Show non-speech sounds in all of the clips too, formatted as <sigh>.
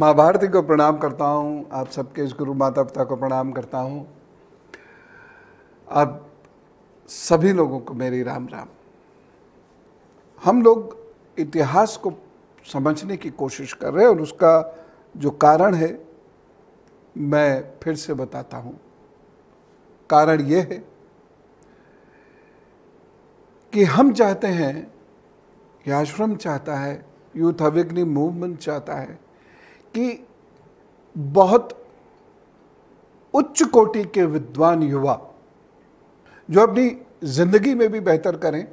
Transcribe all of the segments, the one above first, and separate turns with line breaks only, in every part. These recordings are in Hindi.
माँ भारती को प्रणाम करता हूँ आप सबके इस गुरु माता पिता को प्रणाम करता हूँ आप सभी लोगों को मेरी राम राम हम लोग इतिहास को समझने की कोशिश कर रहे हैं और उसका जो कारण है मैं फिर से बताता हूँ कारण ये है कि हम चाहते हैं या आश्रम चाहता है यूथ अविग्नि मूवमेंट चाहता है कि बहुत उच्च कोटि के विद्वान युवा जो अपनी ज़िंदगी में भी बेहतर करें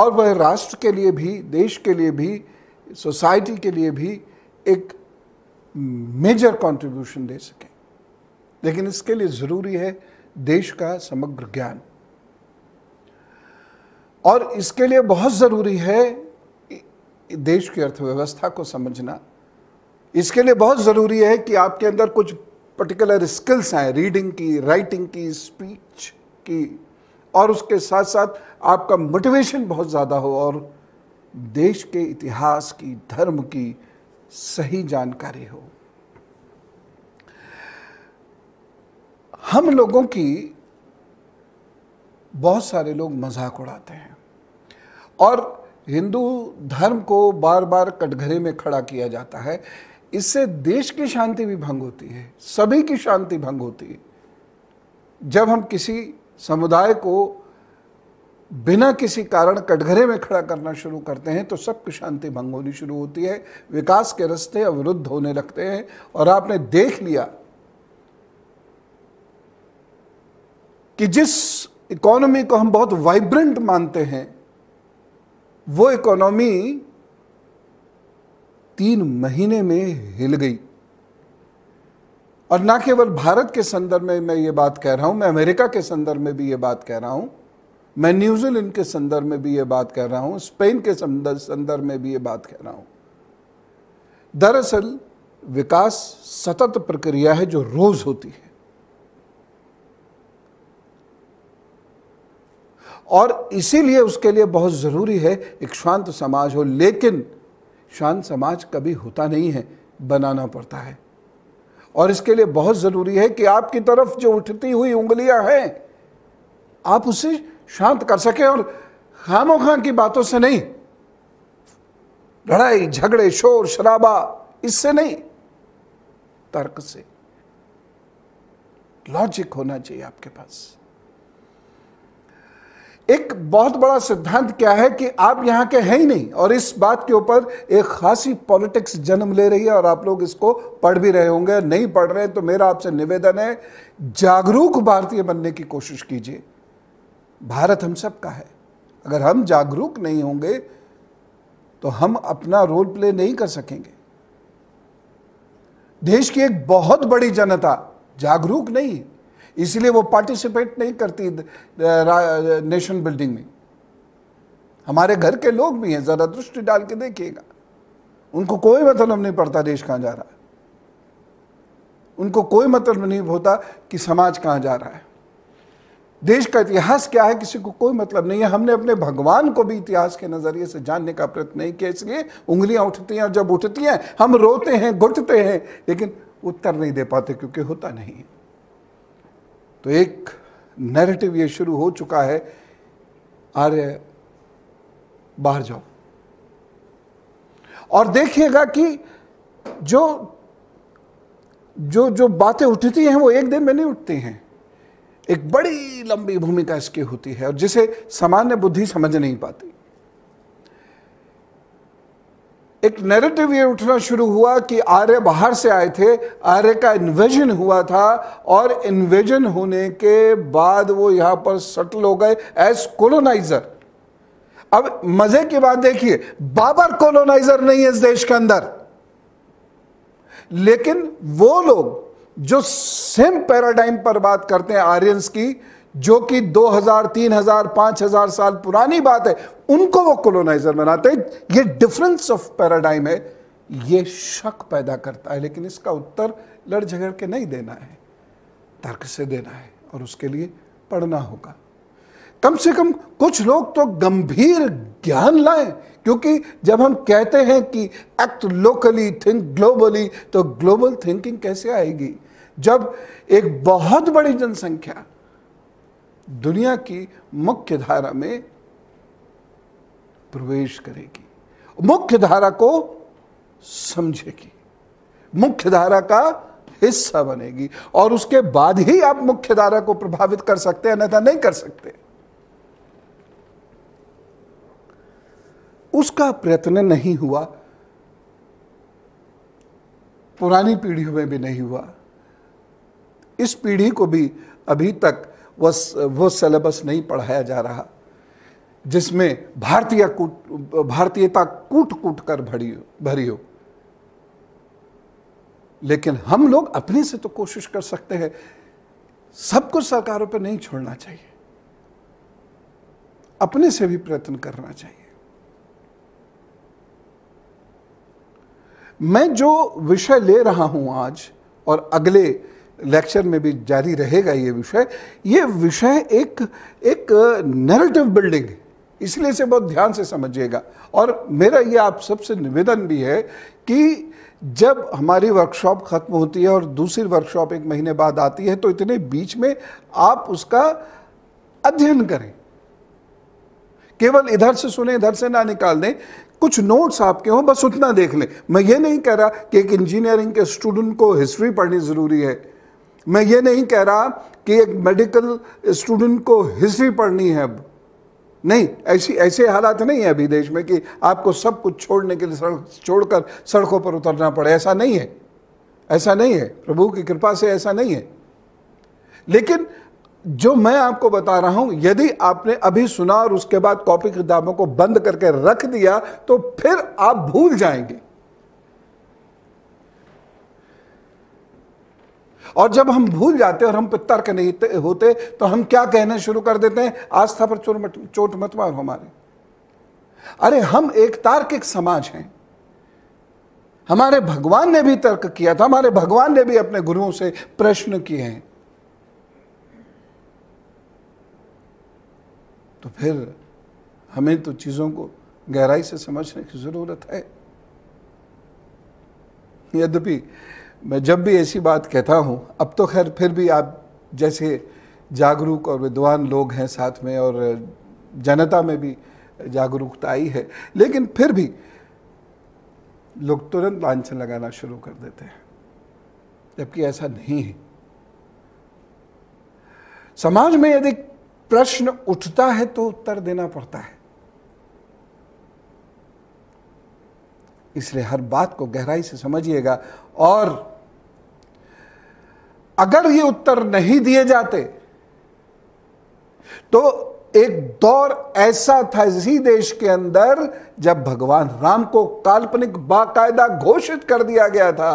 और वह राष्ट्र के लिए भी देश के लिए भी सोसाइटी के लिए भी एक मेजर कंट्रीब्यूशन दे सकें लेकिन इसके लिए ज़रूरी है देश का समग्र ज्ञान और इसके लिए बहुत ज़रूरी है देश की अर्थव्यवस्था को समझना इसके लिए बहुत ज़रूरी है कि आपके अंदर कुछ पर्टिकुलर स्किल्स हैं रीडिंग की राइटिंग की स्पीच की और उसके साथ साथ आपका मोटिवेशन बहुत ज़्यादा हो और देश के इतिहास की धर्म की सही जानकारी हो हम लोगों की बहुत सारे लोग मजाक उड़ाते हैं और हिंदू धर्म को बार बार कटघरे में खड़ा किया जाता है इससे देश की शांति भी भंग होती है सभी की शांति भंग होती है जब हम किसी समुदाय को बिना किसी कारण कटघरे में खड़ा करना शुरू करते हैं तो सबकी शांति भंग होनी शुरू होती है विकास के रास्ते अवरुद्ध होने लगते हैं और आपने देख लिया कि जिस इकोनॉमी को हम बहुत वाइब्रेंट मानते हैं वो इकोनॉमी तीन महीने में हिल गई और ना केवल भारत के संदर्भ में मैं ये बात कह रहा हूं मैं अमेरिका के संदर्भ में भी ये बात कह रहा हूं मैं न्यूजीलैंड के संदर्भ में भी ये बात कह रहा हूं स्पेन के संदर्भ में भी ये बात कह रहा हूं दरअसल विकास सतत प्रक्रिया है जो रोज होती है और इसीलिए उसके लिए बहुत जरूरी है एक शांत समाज हो लेकिन शांत समाज कभी होता नहीं है बनाना पड़ता है और इसके लिए बहुत ज़रूरी है कि आपकी तरफ जो उठती हुई उंगलियां हैं आप उसे शांत कर सकें और खामो खां की बातों से नहीं लड़ाई झगड़े शोर शराबा इससे नहीं तर्क से लॉजिक होना चाहिए आपके पास एक बहुत बड़ा सिद्धांत क्या है कि आप यहाँ के हैं ही नहीं और इस बात के ऊपर एक खासी पॉलिटिक्स जन्म ले रही है और आप लोग इसको पढ़ भी रहे होंगे नहीं पढ़ रहे तो मेरा आपसे निवेदन है जागरूक भारतीय बनने की कोशिश कीजिए भारत हम सब का है अगर हम जागरूक नहीं होंगे तो हम अपना रोल प्ले नहीं कर सकेंगे देश की एक बहुत बड़ी जनता जागरूक नहीं है इसलिए वो पार्टिसिपेट नहीं करती नेशन बिल्डिंग में हमारे घर के लोग भी हैं ज़रा दृष्टि डाल के देखिएगा उनको कोई मतलब नहीं पड़ता देश कहाँ जा रहा है उनको कोई मतलब नहीं होता कि समाज कहाँ जा रहा है देश का इतिहास क्या है किसी को कोई मतलब नहीं है हमने अपने भगवान को भी इतिहास के नज़रिए से जानने का प्रयत्न नहीं किया इसलिए उंगलियां उठती हैं और जब उठती हैं हम रोते हैं घुटते हैं लेकिन उत्तर नहीं दे पाते क्योंकि होता नहीं है तो एक नैरेटिव ये शुरू हो चुका है आर्य बाहर जाओ और देखिएगा कि जो जो जो बातें उठती हैं वो एक दिन में नहीं उठती हैं एक बड़ी लंबी भूमिका इसकी होती है और जिसे सामान्य बुद्धि समझ नहीं पाती एक नैरेटिव ये उठना शुरू हुआ कि आर्य बाहर से आए थे आर्य का इन्वेजन हुआ था और इन्वेजन होने के बाद वो यहां पर सटल हो गए एज कोलोनाइजर अब मजे की बात देखिए बाबर कोलोनाइजर नहीं है इस देश के अंदर लेकिन वो लोग जो सेम पैराडाइम पर बात करते हैं आर्यंस की जो कि 2000, 3000, 5000 साल पुरानी बात है उनको वो कोलोनाइजर बनाते हैं ये डिफरेंस ऑफ पैराडाइम है ये शक पैदा करता है लेकिन इसका उत्तर लड़ झगड़ के नहीं देना है तर्क से देना है और उसके लिए पढ़ना होगा कम से कम कुछ लोग तो गंभीर ज्ञान लाएं क्योंकि जब हम कहते हैं कि एक्ट लोकली थिंक ग्लोबली तो ग्लोबल थिंकिंग कैसे आएगी जब एक बहुत बड़ी जनसंख्या दुनिया की मुख्य धारा में प्रवेश करेगी मुख्य धारा को समझेगी मुख्य धारा का हिस्सा बनेगी और उसके बाद ही आप मुख्य धारा को प्रभावित कर सकते हैं अन्यथा नहीं कर सकते उसका प्रयत्न नहीं हुआ पुरानी पीढ़ियों में भी नहीं हुआ इस पीढ़ी को भी अभी तक वह वो सिलेबस नहीं पढ़ाया जा रहा जिसमें भारतीय कूट भारतीयता कूट कूट कर भरी हो भरी हो लेकिन हम लोग अपने से तो कोशिश कर सकते हैं सब कुछ सरकारों पर नहीं छोड़ना चाहिए अपने से भी प्रयत्न करना चाहिए मैं जो विषय ले रहा हूं आज और अगले लेक्चर में भी जारी रहेगा ये विषय ये विषय एक एक नैरेटिव बिल्डिंग है इसलिए से बहुत ध्यान से समझिएगा और मेरा ये आप सबसे निवेदन भी है कि जब हमारी वर्कशॉप ख़त्म होती है और दूसरी वर्कशॉप एक महीने बाद आती है तो इतने बीच में आप उसका अध्ययन करें केवल इधर से सुने इधर से ना निकाल दें कुछ नोट्स आपके हों बस उतना देख लें मैं ये नहीं कह रहा कि एक इंजीनियरिंग के स्टूडेंट को हिस्ट्री पढ़नी ज़रूरी है मैं ये नहीं कह रहा कि एक मेडिकल स्टूडेंट को हिस्ट्री पढ़नी है अब नहीं ऐसी ऐसे हालात नहीं है अभी देश में कि आपको सब कुछ छोड़ने के लिए सड़क छोड़कर सड़कों पर उतरना पड़े ऐसा नहीं है ऐसा नहीं है प्रभु की कृपा से ऐसा नहीं है लेकिन जो मैं आपको बता रहा हूं यदि आपने अभी सुना और उसके बाद कॉपी किताबों को बंद करके रख दिया तो फिर आप भूल जाएंगे और जब हम भूल जाते और हम पे तर्क नहीं होते तो हम क्या कहने शुरू कर देते हैं आस्था पर चोट मत चोट मत हमारे अरे हम एक तार्किक समाज हैं हमारे भगवान ने भी तर्क किया था हमारे भगवान ने भी अपने गुरुओं से प्रश्न किए हैं तो फिर हमें तो चीज़ों को गहराई से समझने की ज़रूरत है यद्यपि मैं जब भी ऐसी बात कहता हूँ अब तो खैर फिर भी आप जैसे जागरूक और विद्वान लोग हैं साथ में और जनता में भी जागरूकता आई है लेकिन फिर भी लोग तुरंत लाछन लगाना शुरू कर देते हैं जबकि ऐसा नहीं है समाज में यदि प्रश्न उठता है तो उत्तर देना पड़ता है इसलिए हर बात को गहराई से समझिएगा और अगर ये उत्तर नहीं दिए जाते तो एक दौर ऐसा था इसी देश के अंदर जब भगवान राम को काल्पनिक बाकायदा घोषित कर दिया गया था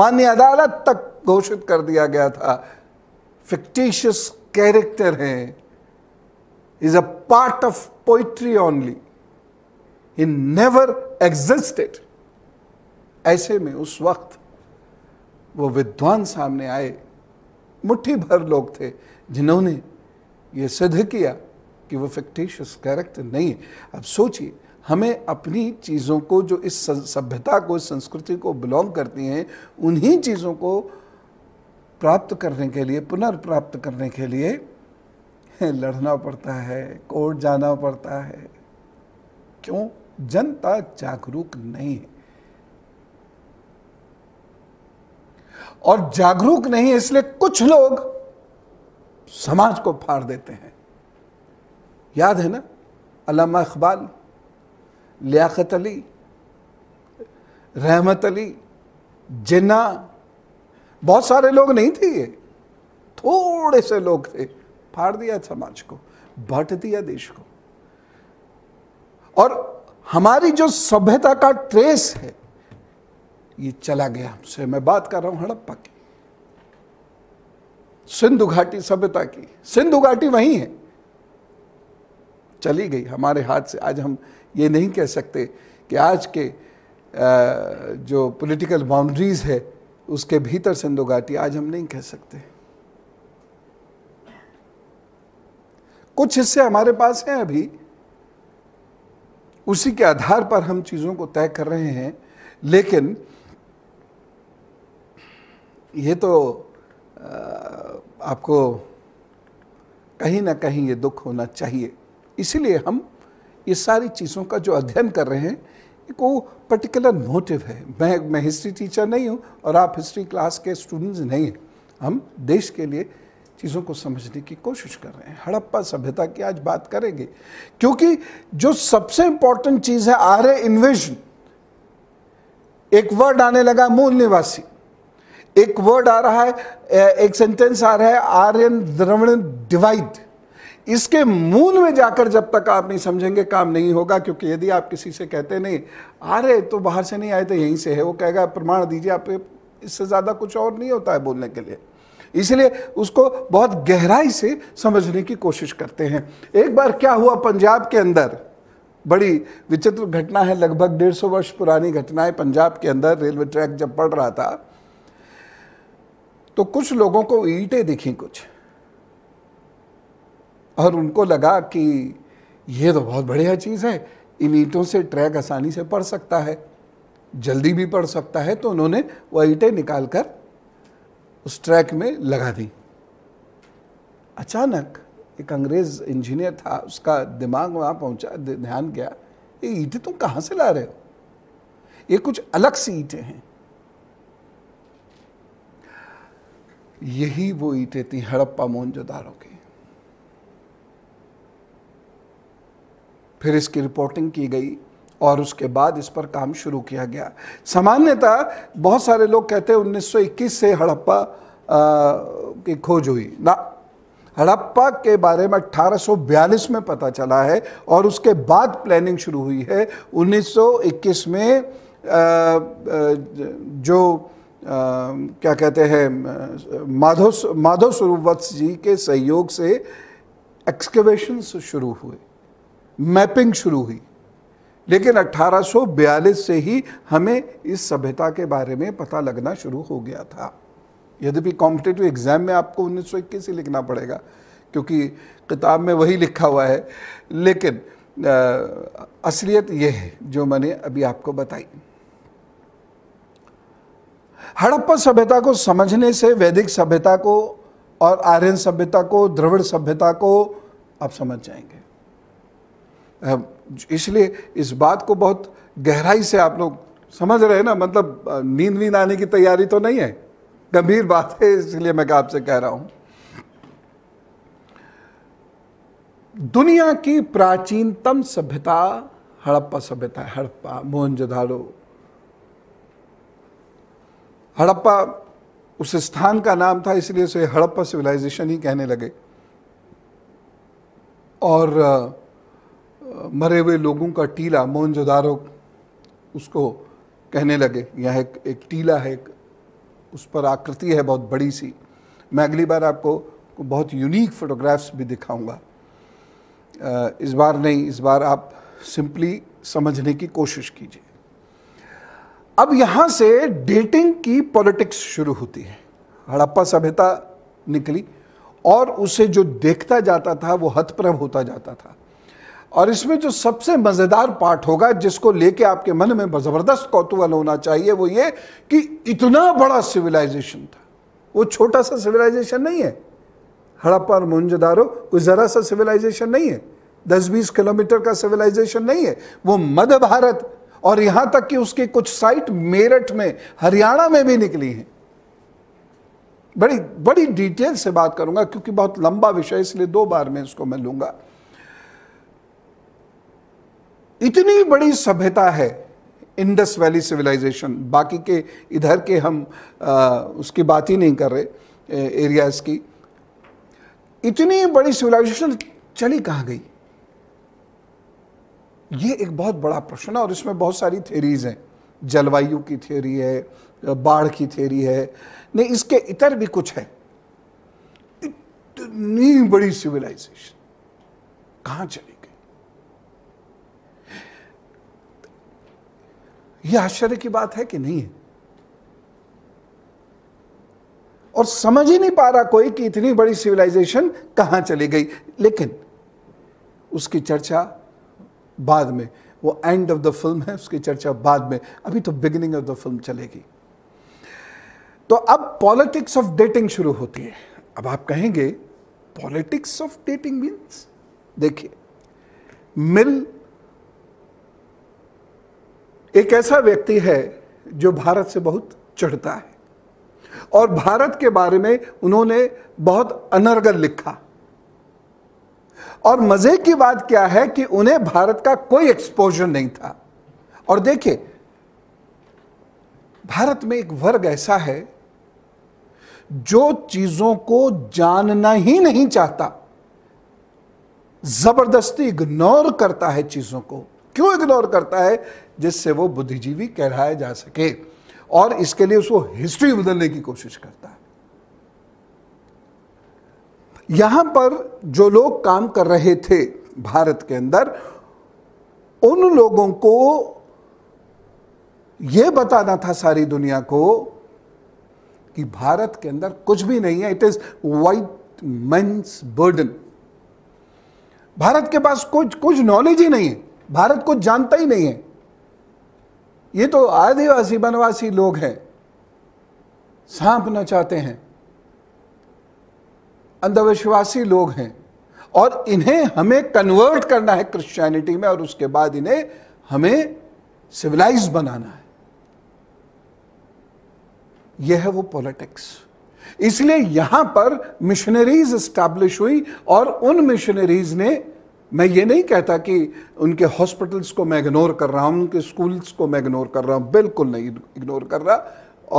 मान्य अदालत तक घोषित कर दिया गया था फिक्टिशियस कैरेक्टर है is a part of poetry only in never existed ऐसे में उस वक्त वो विद्वान सामने आए मुट्ठी भर लोग थे जिन्होंने ये सिद्ध किया कि वो फिक्टिशियस कैरेक्टर नहीं है अब सोचिए हमें अपनी चीज़ों को जो इस सभ्यता को संस्कृति को बिलोंग करती हैं उन्हीं चीज़ों को प्राप्त करने के लिए पुनर्प्राप्त करने के लिए <laughs> लड़ना पड़ता है कोर्ट जाना पड़ता है क्यों जनता जागरूक नहीं है और जागरूक नहीं है इसलिए कुछ लोग समाज को फाड़ देते हैं याद है ना अलामा इकबाल लियाकत अली रहमत अली जिन्ना बहुत सारे लोग नहीं थे ये थोड़े से लोग थे फाड़ दिया समाज को बट दिया देश को और हमारी जो सभ्यता का ट्रेस है ये चला गया हमसे मैं बात कर रहा हूं हड़प्पा की सिंधु घाटी सभ्यता की सिंधु घाटी वही है चली गई हमारे हाथ से आज हम ये नहीं कह सकते कि आज के जो पॉलिटिकल बाउंड्रीज है उसके भीतर सिंधु घाटी आज हम नहीं कह सकते कुछ हिस्से हमारे पास हैं अभी उसी के आधार पर हम चीज़ों को तय कर रहे हैं लेकिन ये तो आपको कहीं ना कहीं ये दुख होना चाहिए इसीलिए हम ये सारी चीज़ों का जो अध्ययन कर रहे हैं एक वो पर्टिकुलर मोटिव है मैं मैं हिस्ट्री टीचर नहीं हूँ और आप हिस्ट्री क्लास के स्टूडेंट्स नहीं हैं हम देश के लिए चीज़ों को समझने की कोशिश कर रहे हैं हड़प्पा सभ्यता की आज बात करेंगे क्योंकि जो सबसे इंपॉर्टेंट चीज़ है आर्य इन्वेजन एक वर्ड आने लगा मूल निवासी एक वर्ड आ रहा है एक सेंटेंस आ रहा है आर्यन द्रवण डिवाइड इसके मूल में जाकर जब तक आप नहीं समझेंगे काम नहीं होगा क्योंकि यदि आप किसी से कहते नहीं आ रहे तो बाहर से नहीं आए तो यहीं से है वो कहेगा प्रमाण दीजिए आप इससे ज़्यादा कुछ और नहीं होता है बोलने के लिए इसलिए उसको बहुत गहराई से समझने की कोशिश करते हैं एक बार क्या हुआ पंजाब के अंदर बड़ी विचित्र घटना है लगभग डेढ़ सौ वर्ष पुरानी घटना है पंजाब के अंदर रेलवे ट्रैक जब पड़ रहा था तो कुछ लोगों को ईटें दिखी कुछ और उनको लगा कि यह तो बहुत बढ़िया चीज़ है इन ईंटों से ट्रैक आसानी से पड़ सकता है जल्दी भी पड़ सकता है तो उन्होंने वह ईंटें निकालकर उस ट्रैक में लगा दी अचानक एक अंग्रेज इंजीनियर था उसका दिमाग वहां पहुंचा ध्यान गया ये ईटें तुम कहां से ला रहे हो ये कुछ अलग सी ईंटें हैं यही वो ईटें थी हड़प्पा मोहनजोदारो की फिर इसकी रिपोर्टिंग की गई और उसके बाद इस पर काम शुरू किया गया सामान्यतः बहुत सारे लोग कहते हैं 1921 से हड़प्पा की खोज हुई ना हड़प्पा के बारे में 1842 में पता चला है और उसके बाद प्लानिंग शुरू हुई है 1921 में आ, आ, जो क्या कहते हैं माधव माधव स्वरूप वत्स जी के सहयोग से एक्सकवेशंस शुरू हुए मैपिंग शुरू हुई लेकिन 1842 से ही हमें इस सभ्यता के बारे में पता लगना शुरू हो गया था यद्यपि कॉम्पिटेटिव एग्जाम में आपको उन्नीस सौ इक्कीस ही लिखना पड़ेगा क्योंकि किताब में वही लिखा हुआ है लेकिन असलियत यह है जो मैंने अभी आपको बताई हड़प्पा सभ्यता को समझने से वैदिक सभ्यता को और आर्यन सभ्यता को द्रविड़ सभ्यता को आप समझ जाएंगे इसलिए इस बात को बहुत गहराई से आप लोग समझ रहे हैं ना मतलब नींद वींद आने की तैयारी तो नहीं है गंभीर बात है इसलिए मैं आपसे कह रहा हूं दुनिया की प्राचीनतम सभ्यता हड़प्पा सभ्यता है हड़प्पा मोहनजोदाड़ो हड़प्पा उस स्थान का नाम था इसलिए उसे हड़प्पा सिविलाइजेशन ही कहने लगे और मरे हुए लोगों का टीला मोहनजोदारो उसको कहने लगे यह एक, एक टीला है एक, उस पर आकृति है बहुत बड़ी सी मैं अगली बार आपको बहुत यूनिक फोटोग्राफ्स भी दिखाऊंगा इस बार नहीं इस बार आप सिंपली समझने की कोशिश कीजिए अब यहां से डेटिंग की पॉलिटिक्स शुरू होती है हड़प्पा सभ्यता निकली और उसे जो देखता जाता था वो हथप्रभ होता जाता था और इसमें जो सबसे मज़ेदार पार्ट होगा जिसको लेके आपके मन में ज़बरदस्त कौतूहल होना चाहिए वो ये कि इतना बड़ा सिविलाइजेशन था वो छोटा सा सिविलाइजेशन नहीं है हड़प्पा और मोहनजोदारो कोई ज़रा सा सिविलाइजेशन नहीं है दस बीस किलोमीटर का सिविलाइजेशन नहीं है वो मध्य भारत और यहां तक कि उसकी कुछ साइट मेरठ में हरियाणा में भी निकली है बड़ी बड़ी डिटेल से बात करूंगा क्योंकि बहुत लंबा विषय इसलिए दो बार में इसको मैं लूंगा इतनी बड़ी सभ्यता है इंडस वैली सिविलाइजेशन बाकी के इधर के हम आ, उसकी बात ही नहीं कर रहे एरियाज की इतनी बड़ी सिविलाइजेशन चली कहां गई ये एक बहुत बड़ा प्रश्न है और इसमें बहुत सारी थेरीज हैं जलवायु की थ्योरी है बाढ़ की थ्योरी है नहीं इसके इतर भी कुछ है इतनी बड़ी सिविलाइजेशन कहा चली गई यह आश्चर्य की बात है कि नहीं है और समझ ही नहीं पा रहा कोई कि इतनी बड़ी सिविलाइजेशन कहां चली गई लेकिन उसकी चर्चा बाद में वो एंड ऑफ द फिल्म है उसकी चर्चा बाद में अभी तो बिगिनिंग ऑफ द फिल्म चलेगी तो अब पॉलिटिक्स ऑफ डेटिंग शुरू होती है अब आप कहेंगे पॉलिटिक्स ऑफ डेटिंग मीन्स देखिए मिल एक ऐसा व्यक्ति है जो भारत से बहुत चढ़ता है और भारत के बारे में उन्होंने बहुत अनर्गल लिखा और मजे की बात क्या है कि उन्हें भारत का कोई एक्सपोजर नहीं था और देखिए भारत में एक वर्ग ऐसा है जो चीजों को जानना ही नहीं चाहता जबरदस्ती इग्नोर करता है चीजों को क्यों इग्नोर करता है जिससे वो बुद्धिजीवी कहलाया जा सके और इसके लिए उसको हिस्ट्री बदलने की कोशिश करता है यहां पर जो लोग काम कर रहे थे भारत के अंदर उन लोगों को यह बताना था सारी दुनिया को कि भारत के अंदर कुछ भी नहीं है it is white man's burden Bharat के पास कुछ कुछ नॉलेज ही नहीं है भारत कुछ जानता ही नहीं है ये तो आदिवासी वनवासी लोग हैं सांपना चाहते हैं अंधविश्वासी लोग हैं और इन्हें हमें कन्वर्ट करना है क्रिश्चियनिटी में और उसके बाद इन्हें हमें सिविलाइज बनाना है यह है वो पॉलिटिक्स इसलिए यहां पर मिशनरीज स्टैब्लिश हुई और उन मिशनरीज ने मैं ये नहीं कहता कि उनके हॉस्पिटल्स को मैं इग्नोर कर रहा हूं उनके स्कूल्स को मैं इग्नोर कर रहा हूं बिल्कुल नहीं इग्नोर कर रहा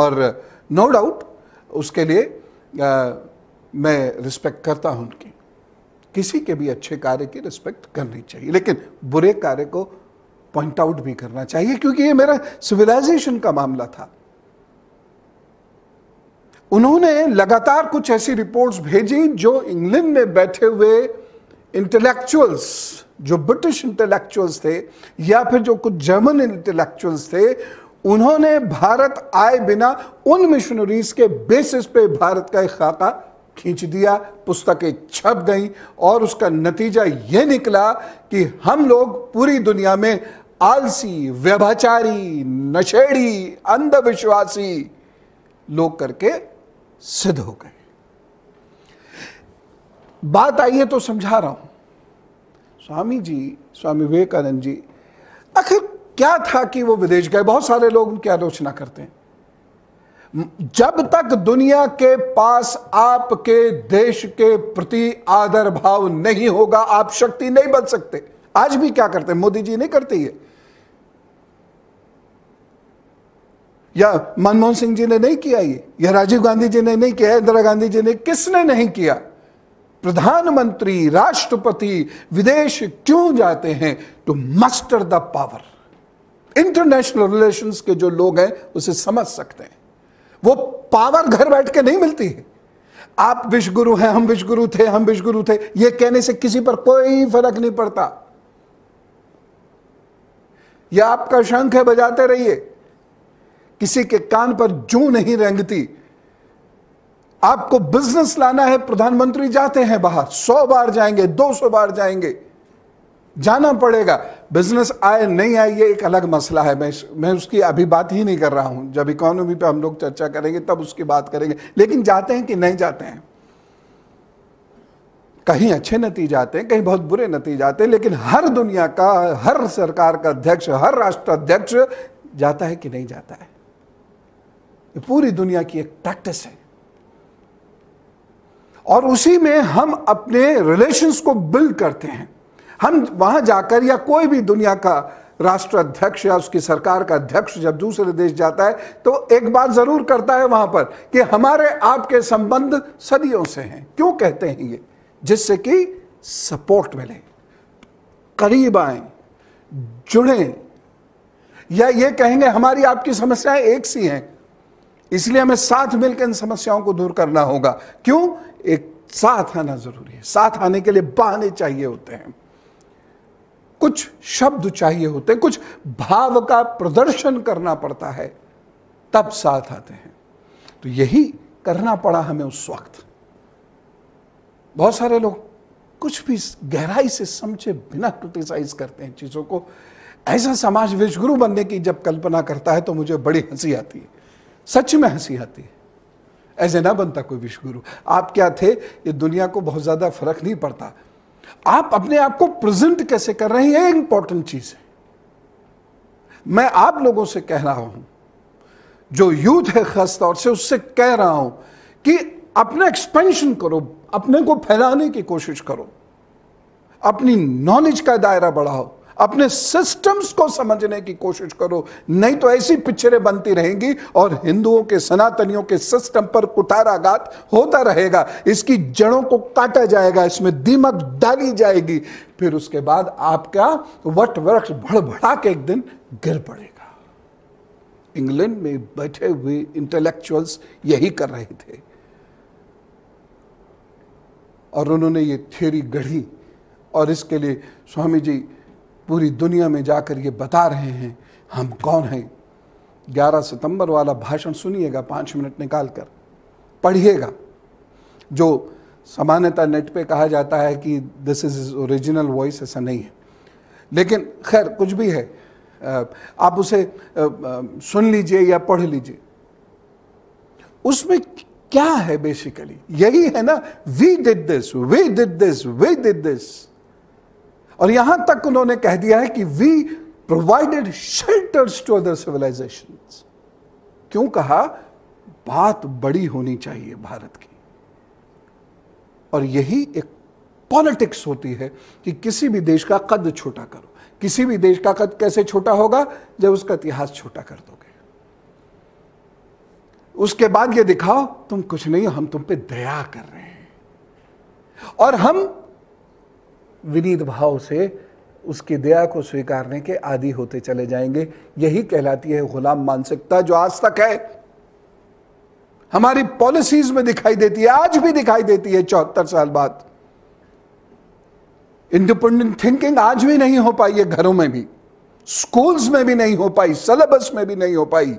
और नो no डाउट उसके लिए मैं रिस्पेक्ट करता हूं उनकी किसी के भी अच्छे कार्य की रिस्पेक्ट करनी चाहिए लेकिन बुरे कार्य को पॉइंट आउट भी करना चाहिए क्योंकि ये मेरा सिविलाइजेशन का मामला था उन्होंने लगातार कुछ ऐसी रिपोर्ट्स भेजी जो इंग्लैंड में बैठे हुए इंटेलेक्चुअल्स जो ब्रिटिश इंटेलेक्चुअल्स थे या फिर जो कुछ जर्मन इंटेलेक्चुअल्स थे उन्होंने भारत आए बिना उन मिशनरीज के बेसिस पे भारत का एक खाका खींच दिया पुस्तकें छप गईं और उसका नतीजा ये निकला कि हम लोग पूरी दुनिया में आलसी व्यभाचारी नशेड़ी अंधविश्वासी लोग करके सिद्ध हो गए बात आई है तो समझा रहा हूं स्वामी जी स्वामी विवेकानंद जी आखिर क्या था कि वो विदेश गए बहुत सारे लोग उनकी आलोचना करते हैं जब तक दुनिया के पास आपके देश के प्रति आदर भाव नहीं होगा आप शक्ति नहीं बन सकते आज भी क्या करते मोदी जी नहीं करते ये या मनमोहन सिंह जी ने नहीं किया ये या राजीव गांधी जी ने नहीं किया इंदिरा गांधी जी ने किसने नहीं किया प्रधानमंत्री राष्ट्रपति विदेश क्यों जाते हैं to master the power international relations के जो लोग हैं उसे समझ सकते हैं वो पावर घर बैठ के नहीं मिलती है आप विश्व गुरु हैं हम विश्व गुरु थे हम विश्व गुरु थे ये कहने से किसी पर कोई फर्क नहीं पड़ता या आपका शंख है बजाते रहिए किसी के कान पर जू नहीं रेंगती आपको बिजनेस लाना है प्रधानमंत्री जाते हैं बाहर सौ बार जाएंगे दो सौ बार जाएंगे जाना पड़ेगा बिजनेस आए नहीं आए ये एक अलग मसला है मैं मैं उसकी अभी बात ही नहीं कर रहा हूं जब इकोनॉमी पे हम लोग चर्चा करेंगे तब उसकी बात करेंगे लेकिन जाते हैं कि नहीं जाते हैं कहीं अच्छे नतीजे आते हैं कहीं बहुत बुरे नतीजे आते हैं लेकिन हर दुनिया का हर सरकार का अध्यक्ष हर राष्ट्र अध्यक्ष जाता है कि नहीं जाता है ये पूरी दुनिया की एक प्रैक्टिस है और उसी में हम अपने रिलेशंस को बिल्ड करते हैं हम वहाँ जाकर या कोई भी दुनिया का राष्ट्र अध्यक्ष या उसकी सरकार का अध्यक्ष जब दूसरे देश जाता है तो एक बात जरूर करता है वहां पर कि हमारे आपके संबंध सदियों से हैं क्यों कहते हैं ये जिससे कि सपोर्ट मिले करीब आए जुड़े या ये कहेंगे हमारी आपकी समस्याएं एक सी हैं इसलिए हमें साथ मिलकर इन समस्याओं को दूर करना होगा क्यों एक साथ आना जरूरी है साथ आने के लिए बहाने चाहिए होते हैं कुछ शब्द चाहिए होते हैं कुछ भाव का प्रदर्शन करना पड़ता है तब साथ आते हैं तो यही करना पड़ा हमें उस वक्त बहुत सारे लोग कुछ भी गहराई से समझे बिना क्रिटिसाइज करते हैं चीज़ों को ऐसा समाज विश्वगुरु बनने की जब कल्पना करता है तो मुझे बड़ी हंसी आती है सच में हंसी आती है ऐसे ना बनता कोई विश्वगुरु आप क्या थे ये दुनिया को बहुत ज़्यादा फर्क नहीं पड़ता आप अपने आप को प्रेजेंट कैसे कर रहे हैं ये इंपॉर्टेंट चीज है मैं आप लोगों से कह रहा हूं जो यूथ है खास तौर से उससे कह रहा हूं कि अपना एक्सपेंशन करो अपने को फैलाने की कोशिश करो अपनी नॉलेज का दायरा बढ़ाओ अपने सिस्टम्स को समझने की कोशिश करो नहीं तो ऐसी पिक्चरें बनती रहेंगी और हिंदुओं के सनातनियों के सिस्टम पर कुठाराघात होता रहेगा इसकी जड़ों को काटा जाएगा इसमें दीमक डाली जाएगी फिर उसके बाद आपका वट वृक्ष भड़बड़ा के एक दिन गिर पड़ेगा इंग्लैंड में बैठे हुए इंटेलेक्चुअल्स यही कर रहे थे और उन्होंने ये थ्योरी गढ़ी और इसके लिए स्वामी जी पूरी दुनिया में जाकर ये बता रहे हैं हम कौन हैं 11 सितंबर वाला भाषण सुनिएगा पाँच मिनट निकाल कर पढ़िएगा जो सामान्यतः नेट पे कहा जाता है कि दिस इज़ ओरिजिनल वॉइस ऐसा नहीं है लेकिन खैर कुछ भी है आप उसे सुन लीजिए या पढ़ लीजिए उसमें क्या है बेसिकली यही है ना we did this we did this we did this और यहां तक उन्होंने कह दिया है कि we provided shelters to other civilisation क्यों कहा बात बड़ी होनी चाहिए भारत की और यही एक पॉलिटिक्स होती है कि किसी भी देश का कद छोटा करो किसी भी देश का कद कैसे छोटा होगा जब उसका इतिहास छोटा कर दोगे उसके बाद ये दिखाओ तुम कुछ नहीं हम तुम पे दया कर रहे हैं और हम विनीत भाव से उसकी दया को स्वीकारने के आदि होते चले जाएंगे यही कहलाती है गुलाम मानसिकता जो आज तक है हमारी पॉलिसीज में दिखाई देती है आज भी दिखाई देती है चौहत्तर साल बाद इंडिपेंडेंट थिंकिंग आज भी नहीं हो पाई है घरों में भी स्कूल्स में भी नहीं हो पाई सिलेबस में भी नहीं हो पाई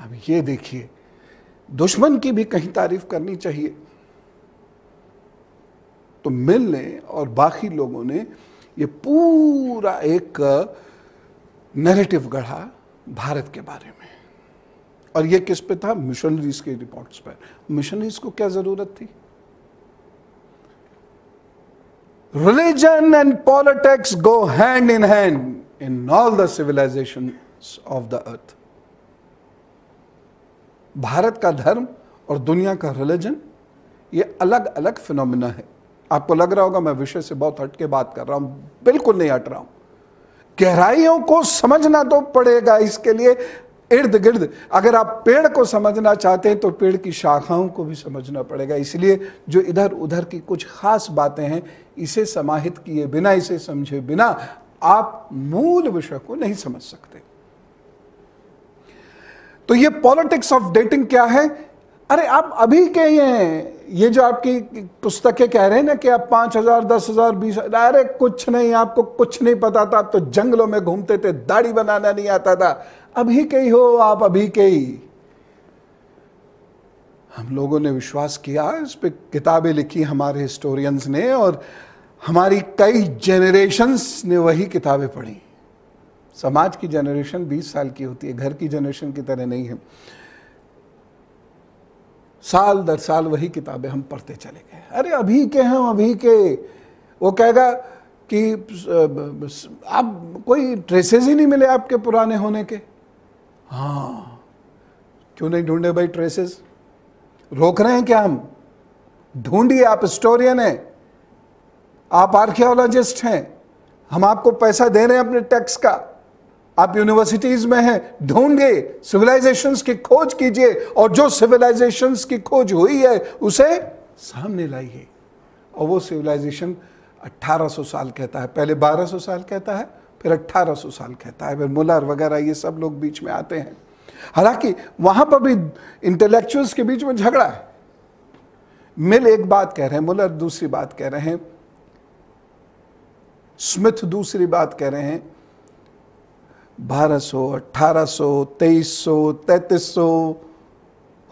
अब ये देखिए दुश्मन की भी कहीं तारीफ करनी चाहिए तो मिल ने और बाकी लोगों ने ये पूरा एक नैरेटिव गढ़ा भारत के बारे में और ये किस पे था मिशनरीज के रिपोर्ट्स पर मिशनरीज को क्या जरूरत थी religion and politics go hand in hand in all the civilisation of the earth Bharat का धर्म और दुनिया का रिलीजन ये अलग अलग फिनोमिना है आपको लग रहा होगा मैं विषय से बहुत हट के बात कर रहा हूं बिल्कुल नहीं हट रहा हूं गहराइयों को समझना तो पड़ेगा इसके लिए इर्द गिर्द अगर आप पेड़ को समझना चाहते हैं तो पेड़ की शाखाओं को भी समझना पड़ेगा इसलिए जो इधर उधर की कुछ खास बातें हैं इसे समाहित किए बिना इसे समझे बिना आप मूल विषय को नहीं समझ सकते तो ये पॉलिटिक्स ऑफ डेटिंग क्या है अरे आप अभी के ये ये जो आपकी पुस्तकें कह रहे हैं ना कि आप पांच हज़ार दस हज़ार बीस अरे कुछ नहीं आपको कुछ नहीं पता था आप तो जंगलों में घूमते थे दाढ़ी बनाना नहीं आता था अभी के ही हो आप अभी के ही हम लोगों ने विश्वास किया इस पर किताबें लिखी हमारे हिस्टोरियंस ने और हमारी कई जनरेशन्स ने वही किताबें पढ़ी समाज की जनरेशन 20 साल की होती है घर की जनरेशन की तरह नहीं है साल दर साल वही किताबें हम पढ़ते चले गए अरे अभी के हैं अभी के वो कहेगा कि आप कोई ट्रेसेस ही नहीं मिले आपके पुराने होने के हाँ क्यों नहीं ढूंढे भाई ट्रेसेस रोक रहे हैं क्या हम ढूंढिए आप हिस्टोरियन हैं आप आर्कियोलॉजिस्ट हैं हम आपको पैसा दे रहे हैं अपने टैक्स का आप यूनिवर्सिटीज में हैं ढूंढिए सिविलाइजेशंस की खोज कीजिए और जो सिविलाइजेशंस की खोज हुई है उसे सामने लाइए और वो सिविलाइजेशन 1800 साल कहता है पहले 1200 साल कहता है फिर 1800 साल कहता है फिर मुलर वगैरह ये सब लोग बीच में आते हैं हालांकि वहां पर भी इंटेलेक्चुअल्स के बीच में झगड़ा है मिल एक बात कह रहे हैं मुलर दूसरी बात कह रहे हैं स्मिथ दूसरी बात कह रहे हैं बारह सौ अट्ठारह सौ तेईस सौ तैतीस सौ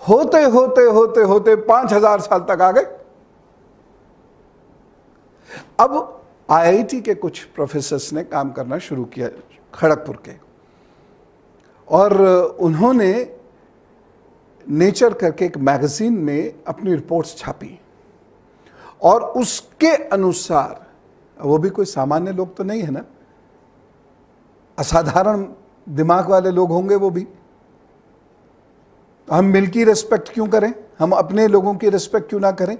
होते होते होते होते पांच हजार साल तक आ गए अब आईआईटी के कुछ प्रोफेसर्स ने काम करना शुरू किया खड़गपुर के और उन्होंने नेचर करके एक मैगजीन में अपनी रिपोर्ट्स छापी और उसके अनुसार वो भी कोई सामान्य लोग तो नहीं है ना असाधारण दिमाग वाले लोग होंगे वो भी तो हम मिल की रेस्पेक्ट क्यों करें हम अपने लोगों की रिस्पेक्ट क्यों ना करें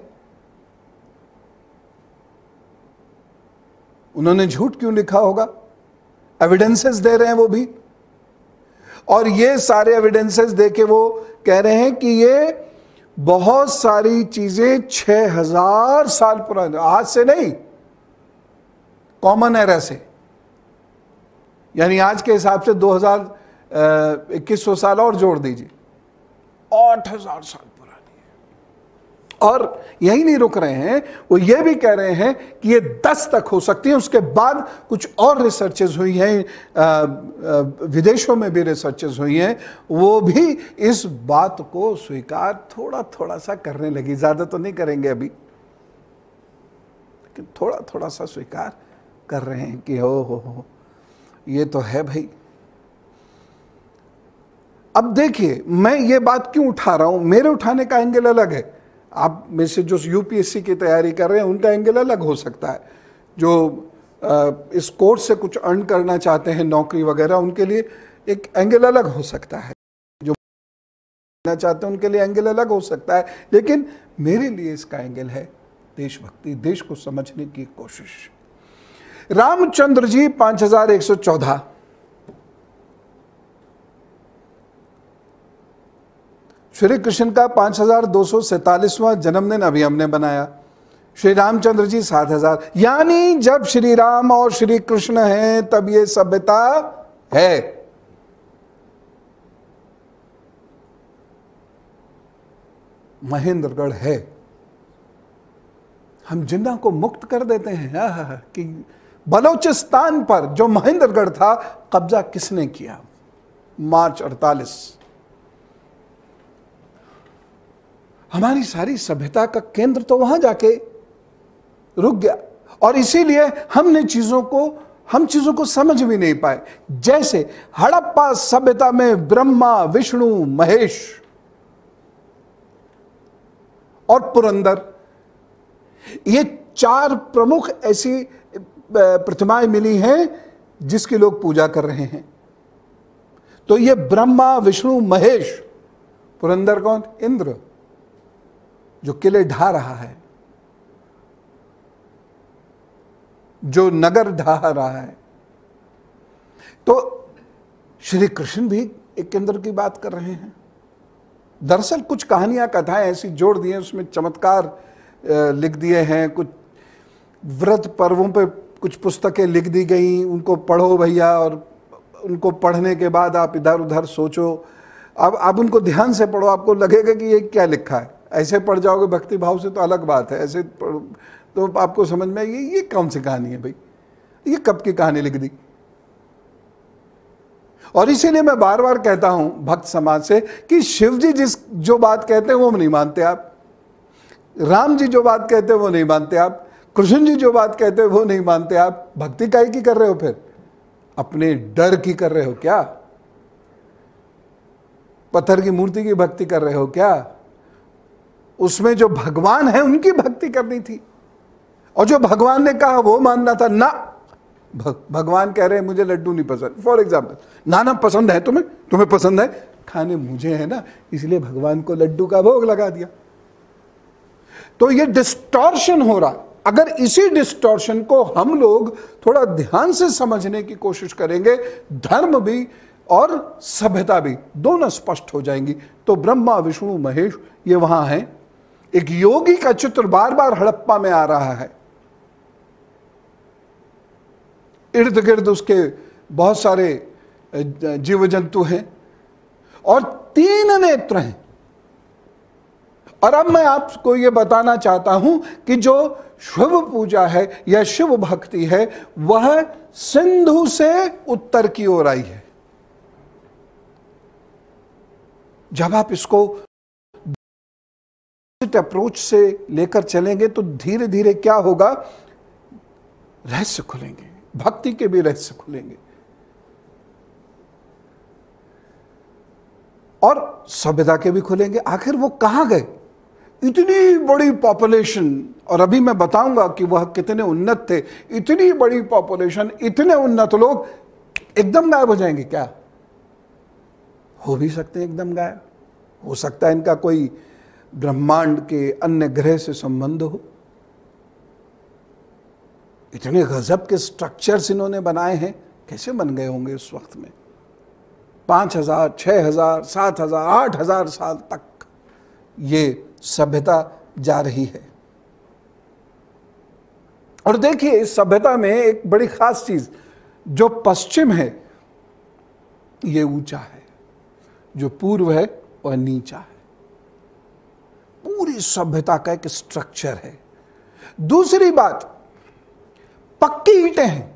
उन्होंने झूठ क्यों लिखा होगा एविडेंसेस दे रहे हैं वो भी और ये सारे एविडेंसेस दे के वो कह रहे हैं कि ये बहुत सारी चीजें 6000 साल पुराने आज से नहीं कॉमन है ऐसे यानी आज के हिसाब से दो हजार इक्कीस सौ साल और जोड़ दीजिए आठ हजार साल पुरानी है और यही नहीं रुक रहे हैं वो ये भी कह रहे हैं कि ये दस तक हो सकती है उसके बाद कुछ और रिसर्चेज हुई हैं विदेशों में भी रिसर्चेज हुई हैं वो भी इस बात को स्वीकार थोड़ा थोड़ा सा करने लगी ज्यादा तो नहीं करेंगे अभी लेकिन थोड़ा थोड़ा सा स्वीकार कर रहे हैं कि हो हो हो ये तो है भाई अब देखिए मैं ये बात क्यों उठा रहा हूं मेरे उठाने का एंगल अलग है आप में से जो यूपीएससी की तैयारी कर रहे हैं उनका एंगल अलग हो सकता है जो इस कोर्स से कुछ अर्न करना चाहते हैं नौकरी वगैरह उनके लिए एक एंगल अलग हो सकता है जो करना चाहते हैं उनके लिए एंगल अलग हो सकता है लेकिन मेरे लिए इसका एंगल है देशभक्ति देश को समझने की कोशिश रामचंद्र जी 5114 श्री कृष्ण का पांच हजार दो सौ सैतालीसवां जन्मदिन अभी हमने बनाया श्री रामचंद्र जी सात हजार यानी जब श्री राम और श्री कृष्ण हैं तब ये सभ्यता है महेंद्रगढ़ है हम जिन्ना को मुक्त कर देते हैं आह कि बलोचिस्तान पर जो महेंद्रगढ़ था कब्जा किसने किया मार्च 48 हमारी सारी सभ्यता का केंद्र तो वहां जाके रुक गया और इसीलिए हमने चीजों को हम चीजों को समझ भी नहीं पाए जैसे हड़प्पा सभ्यता में ब्रह्मा विष्णु महेश और पुरंदर ये चार प्रमुख ऐसी प्रतिमाएं मिली हैं जिसकी लोग पूजा कर रहे हैं तो ये ब्रह्मा विष्णु महेश पुरंदर कौन इंद्र जो किले ढा रहा है जो नगर ढा रहा है तो श्री कृष्ण भी एक इंद्र की बात कर रहे हैं दरअसल कुछ कहानियां कथाएं ऐसी जोड़ दी हैं उसमें चमत्कार लिख दिए हैं कुछ व्रत पर्वों पे कुछ पुस्तकें लिख दी गई उनको पढ़ो भैया और उनको पढ़ने के बाद आप इधर उधर सोचो अब आप उनको ध्यान से पढ़ो आपको लगेगा कि ये क्या लिखा है ऐसे पढ़ जाओगे भक्ति भाव से तो अलग बात है ऐसे तो आपको समझ में ये ये कौन सी कहानी है भाई ये कब की कहानी लिख दी और इसीलिए मैं बार बार कहता हूं भक्त समाज से कि शिव जी जिस जो बात कहते हैं वो नहीं मानते आप राम जी जो बात कहते हैं वो नहीं मानते आप कृष्ण जी जो बात कहते हैं वो नहीं मानते आप भक्ति काय की कर रहे हो फिर अपने डर की कर रहे हो क्या पत्थर की मूर्ति की भक्ति कर रहे हो क्या उसमें जो भगवान है उनकी भक्ति करनी थी और जो भगवान ने कहा वो मानना था ना भगवान कह रहे हैं मुझे लड्डू नहीं पसंद फॉर एग्जाम्पल ना ना पसंद है तुम्हें तुम्हें पसंद है खाने मुझे है ना इसलिए भगवान को लड्डू का भोग लगा दिया तो ये डिस्टॉर्शन हो रहा है अगर इसी डिस्टॉर्शन को हम लोग थोड़ा ध्यान से समझने की कोशिश करेंगे धर्म भी और सभ्यता भी दोनों स्पष्ट हो जाएंगी तो ब्रह्मा विष्णु महेश ये वहां हैं एक योगी का चित्र बार बार हड़प्पा में आ रहा है इर्द गिर्द उसके बहुत सारे जीव जंतु हैं और तीन नेत्र हैं और अब मैं आपको यह बताना चाहता हूं कि जो शुभ पूजा है या शिव भक्ति है वह सिंधु से उत्तर की ओर आई है जब आप इसको अप्रोच से लेकर चलेंगे तो धीरे धीरे क्या होगा रहस्य खुलेंगे भक्ति के भी रहस्य खुलेंगे और सभ्यता के भी खुलेंगे आखिर वो कहां गए इतनी बड़ी पॉपुलेशन और अभी मैं बताऊंगा कि वह कितने उन्नत थे इतनी बड़ी पॉपुलेशन इतने उन्नत लोग एकदम गायब हो जाएंगे क्या हो भी सकते हैं एकदम गायब हो सकता है इनका कोई ब्रह्मांड के अन्य ग्रह से संबंध हो इतने गजब के स्ट्रक्चर्स इन्होंने बनाए हैं कैसे बन गए होंगे उस वक्त में पांच हजार छह हजार सात हजार आठ हजार साल तक ये सभ्यता जा रही है और देखिए इस सभ्यता में एक बड़ी खास चीज जो पश्चिम है ये ऊंचा है जो पूर्व है वह नीचा है पूरी सभ्यता का एक स्ट्रक्चर है दूसरी बात पक्की ईटे हैं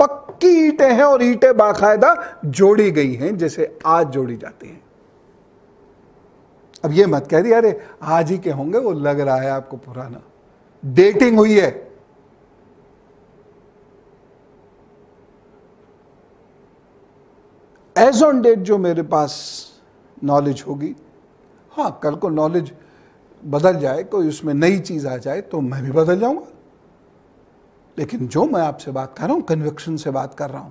पक्की ईटे हैं और ईंटें बाकायदा जोड़ी गई हैं जैसे आज जोड़ी जाती हैं अब ये मत कह दिया अरे आज ही के होंगे वो लग रहा है आपको पुराना डेटिंग हुई है एज ऑन डेट जो मेरे पास नॉलेज होगी हाँ कल को नॉलेज बदल जाए कोई उसमें नई चीज आ जाए तो मैं भी बदल जाऊंगा लेकिन जो मैं आपसे बात कर रहा हूं कन्विक्शन से बात कर रहा हूं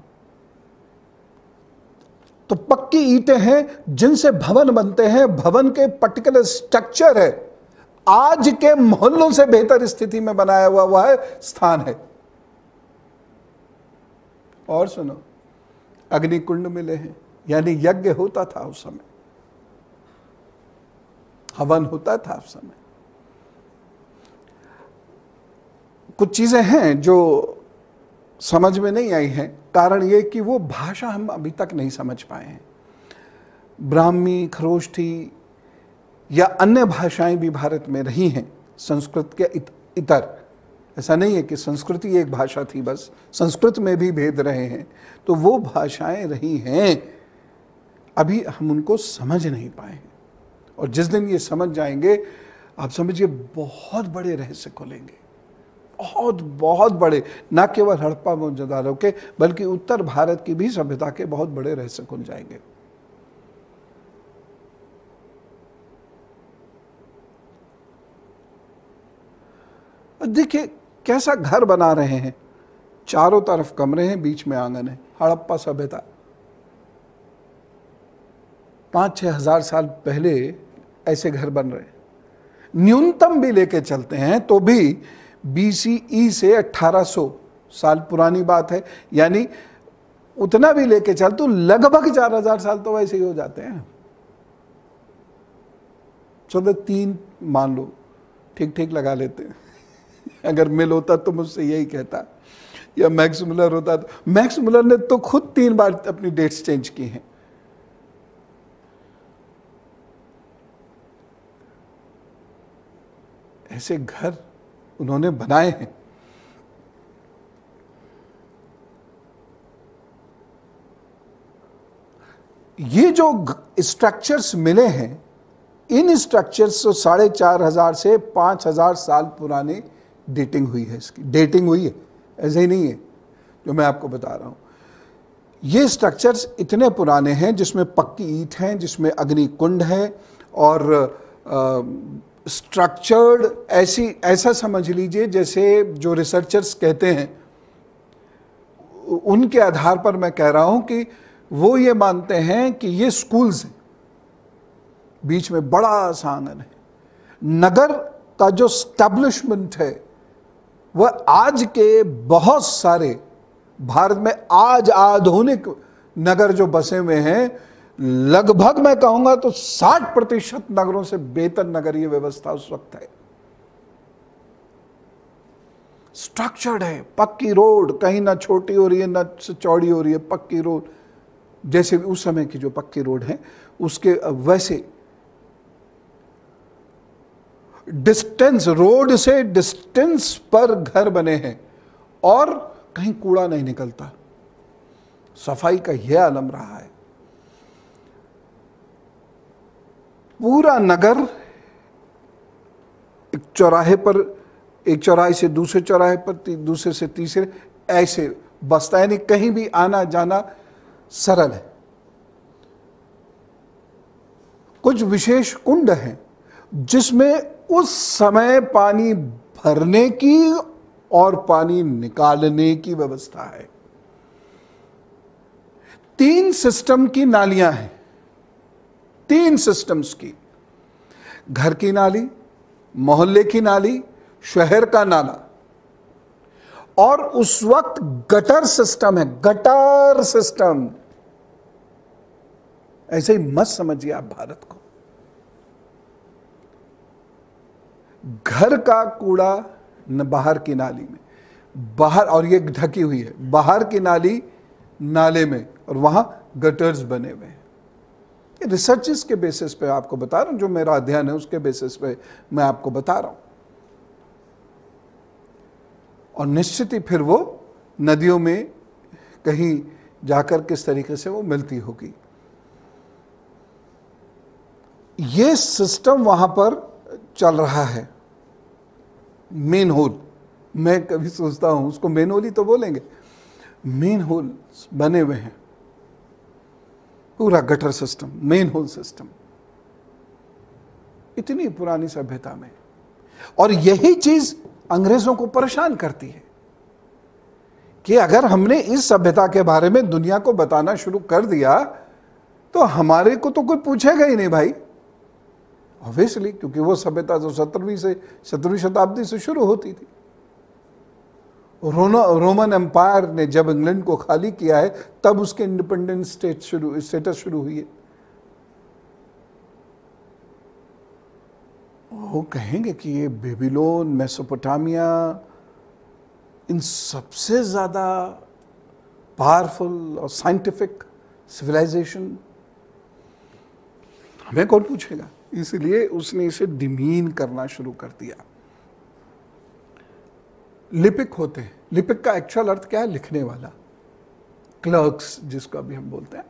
तो पक्की ईटें हैं जिनसे भवन बनते हैं भवन के पर्टिकुलर स्ट्रक्चर है आज के मोहल्लों से बेहतर स्थिति में बनाया हुआ हुआ है स्थान है और सुनो अग्निकुंड मिले हैं यानी यज्ञ होता था उस समय हवन होता था उस समय कुछ चीजें हैं जो समझ में नहीं आई है कारण ये कि वो भाषा हम अभी तक नहीं समझ पाए हैं ब्राह्मी खरोष्ठी या अन्य भाषाएं भी भारत में रही हैं संस्कृत के इत, इतर ऐसा नहीं है कि संस्कृति एक भाषा थी बस संस्कृत में भी भेद रहे हैं तो वो भाषाएं रही हैं अभी हम उनको समझ नहीं पाए हैं और जिस दिन ये समझ जाएंगे आप समझिए बहुत बड़े रहस्य खोलेंगे बहुत बहुत बड़े न केवल हड़प्पा मोहनजोदारों के बल्कि उत्तर भारत की भी सभ्यता के बहुत बड़े रहस्य खुल जाएंगे देखिए कैसा घर बना रहे हैं चारों तरफ कमरे हैं बीच में आंगन है हड़प्पा सभ्यता पांच छह हजार साल पहले ऐसे घर बन रहे न्यूनतम भी लेके चलते हैं तो भी बी से 1800 साल पुरानी बात है यानी उतना भी लेके चल तो लगभग चार हजार साल तो वैसे ही हो जाते हैं चौदह तीन मान लो ठीक ठीक लगा लेते हैं <laughs> अगर मिल होता तो मुझसे यही कहता या मैक्स मुलर होता तो मैक्स मुलर ने तो खुद तीन बार अपनी डेट्स चेंज की हैं ऐसे घर उन्होंने बनाए हैं ये जो स्ट्रक्चर्स मिले हैं इन स्ट्रक्चर्स से साढ़े चार हजार से पांच हजार साल पुराने डेटिंग हुई है इसकी डेटिंग हुई है ऐसे ही नहीं है जो मैं आपको बता रहा हूं ये स्ट्रक्चर्स इतने पुराने हैं जिसमें पक्की ईट हैं जिसमें अग्नि कुंड है और आ, स्ट्रक्चर्ड ऐसी ऐसा समझ लीजिए जैसे जो रिसर्चर्स कहते हैं उनके आधार पर मैं कह रहा हूं कि वो ये मानते हैं कि ये स्कूल्स हैं बीच में बड़ा आसांगन आंगन है नगर का जो स्टैब्लिशमेंट है वह आज के बहुत सारे भारत में आज आधुनिक नगर जो बसे हुए हैं लगभग मैं कहूंगा तो 60 प्रतिशत नगरों से बेहतर नगरीय व्यवस्था उस वक्त है स्ट्रक्चर्ड है पक्की रोड कहीं ना छोटी हो रही है ना चौड़ी हो रही है पक्की रोड जैसे उस समय की जो पक्की रोड है उसके वैसे डिस्टेंस रोड से डिस्टेंस पर घर बने हैं और कहीं कूड़ा नहीं निकलता सफाई का यह आलम रहा है पूरा नगर एक चौराहे पर एक चौराहे से दूसरे चौराहे पर दूसरे से तीसरे ऐसे बसता यानी कहीं भी आना जाना सरल है कुछ विशेष कुंड हैं जिसमें उस समय पानी भरने की और पानी निकालने की व्यवस्था है तीन सिस्टम की नालियां हैं तीन सिस्टम्स की घर की नाली मोहल्ले की नाली शहर का नाला और उस वक्त गटर सिस्टम है गटर सिस्टम ऐसे ही मत समझिए आप भारत को घर का कूड़ा न बाहर की नाली में बाहर और ये ढकी हुई है बाहर की नाली नाले में और वहां गटर्स बने हुए हैं ये रिसर्चेस के बेसिस पे आपको बता रहा हूँ जो मेरा अध्ययन है उसके बेसिस पे मैं आपको बता रहा हूँ और निश्चित ही फिर वो नदियों में कहीं जाकर किस तरीके से वो मिलती होगी ये सिस्टम वहां पर चल रहा है मेन होल मैं कभी सोचता हूं उसको मेन होल ही तो बोलेंगे मेन होल बने हुए हैं पूरा gutter system manhole system इतनी पुरानी सभ्यता में और यही चीज अंग्रेजों को परेशान करती है कि अगर हमने इस सभ्यता के बारे में दुनिया को बताना शुरू कर दिया तो हमारे को तो कोई पूछेगा ही नहीं भाई ऑब्वियसली क्योंकि वो सभ्यता जो तो सत्रहवीं से सत्रहवीं शताब्दी से शुरू होती थी रोमन एम्पायर ने जब इंग्लैंड को खाली किया है तब उसके इंडिपेंडेंस स्टेट शुरू स्टेटस शुरू हुई है वो कहेंगे कि ये बेबीलोन मेसोपोटामिया इन सबसे ज़्यादा पावरफुल और साइंटिफिक सिविलाइजेशन हमें कौन पूछेगा इसलिए उसने इसे डिमीन करना शुरू कर दिया लिपिक होते हैं लिपिक का एक्चुअल अर्थ क्या है लिखने वाला क्लर्क्स जिसको अभी हम बोलते हैं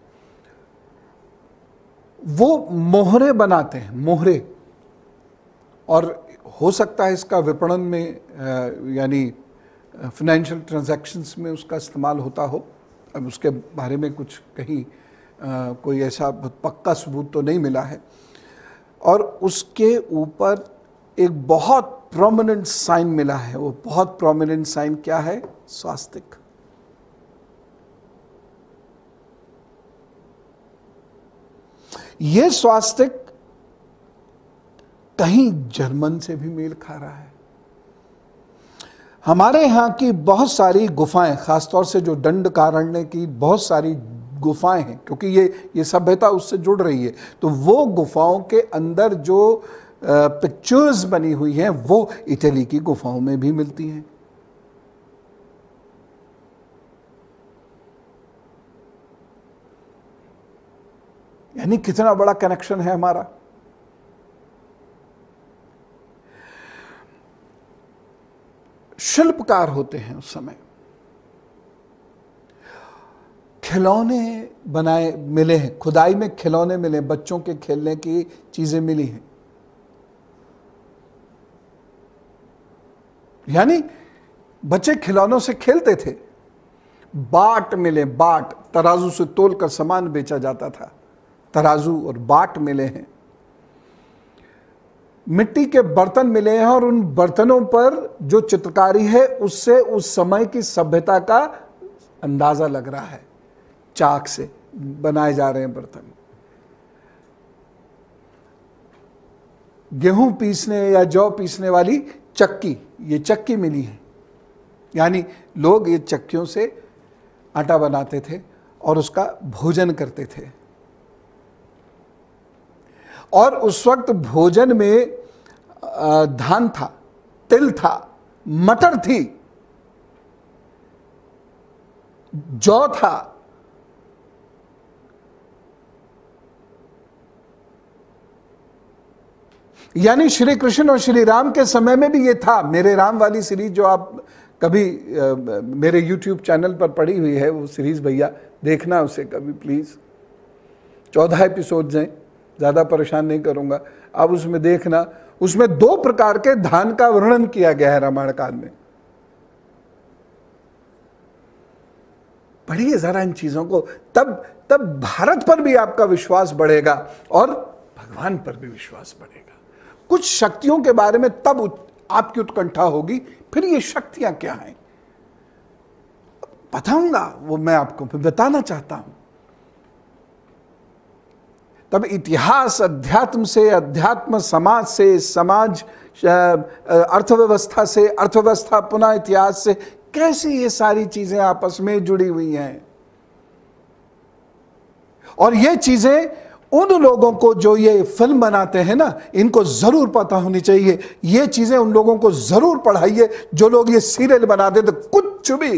वो मोहरे बनाते हैं मोहरे और हो सकता है इसका विपणन में यानी फाइनेंशियल ट्रांजैक्शंस में उसका इस्तेमाल होता हो अब उसके बारे में कुछ कहीं आ, कोई ऐसा पक्का सबूत तो नहीं मिला है और उसके ऊपर एक बहुत प्रोमिनेंट साइन मिला है वो बहुत प्रोमिनेंट साइन क्या है स्वास्तिक ये स्वास्तिक कहीं जर्मन से भी मेल खा रहा है हमारे यहां की बहुत सारी गुफाएं खासतौर से जो दंड कारण्य की बहुत सारी गुफाएं हैं क्योंकि ये ये सभ्यता उससे जुड़ रही है तो वो गुफाओं के अंदर जो पिक्चर्स बनी हुई हैं वो इटली की गुफाओं में भी मिलती हैं यानी कितना बड़ा कनेक्शन है हमारा शिल्पकार होते हैं उस समय खिलौने बनाए मिले हैं खुदाई में खिलौने मिले बच्चों के खेलने की चीज़ें मिली हैं यानी बच्चे खिलौनों से खेलते थे बाट मिले बाट तराजू से तोल कर सामान बेचा जाता था तराजू और बाट मिले हैं मिट्टी के बर्तन मिले हैं और उन बर्तनों पर जो चित्रकारी है उससे उस समय की सभ्यता का अंदाजा लग रहा है चाक से बनाए जा रहे हैं बर्तन गेहूं पीसने या जौ पीसने वाली चक्की ये चक्की मिली है यानी लोग ये चक्कियों से आटा बनाते थे और उसका भोजन करते थे और उस वक्त भोजन में धान था तिल था मटर थी जौ था यानी श्री कृष्ण और श्री राम के समय में भी ये था मेरे राम वाली सीरीज जो आप कभी आ, मेरे यूट्यूब चैनल पर पड़ी हुई है वो सीरीज़ भैया देखना उसे कभी प्लीज़ चौदह एपिसोड्स हैं ज़्यादा परेशान नहीं करूँगा आप उसमें देखना उसमें दो प्रकार के धान का वर्णन किया गया है रामायण काल में पढ़िए ज़रा इन चीज़ों को तब तब भारत पर भी आपका विश्वास बढ़ेगा और भगवान पर भी विश्वास बढ़ेगा कुछ शक्तियों के बारे में तब आपकी उत्कंठा होगी फिर ये शक्तियां क्या हैं बताऊंगा वो मैं आपको फिर बताना चाहता हूं तब इतिहास अध्यात्म से अध्यात्म समाज से समाज अर्थव्यवस्था से अर्थव्यवस्था पुनः इतिहास से कैसे ये सारी चीजें आपस में जुड़ी हुई हैं और ये चीजें उन लोगों को जो ये फिल्म बनाते हैं ना इनको ज़रूर पता होनी चाहिए ये चीज़ें उन लोगों को ज़रूर पढ़ाइए जो लोग ये सीरियल बनाते तो कुछ भी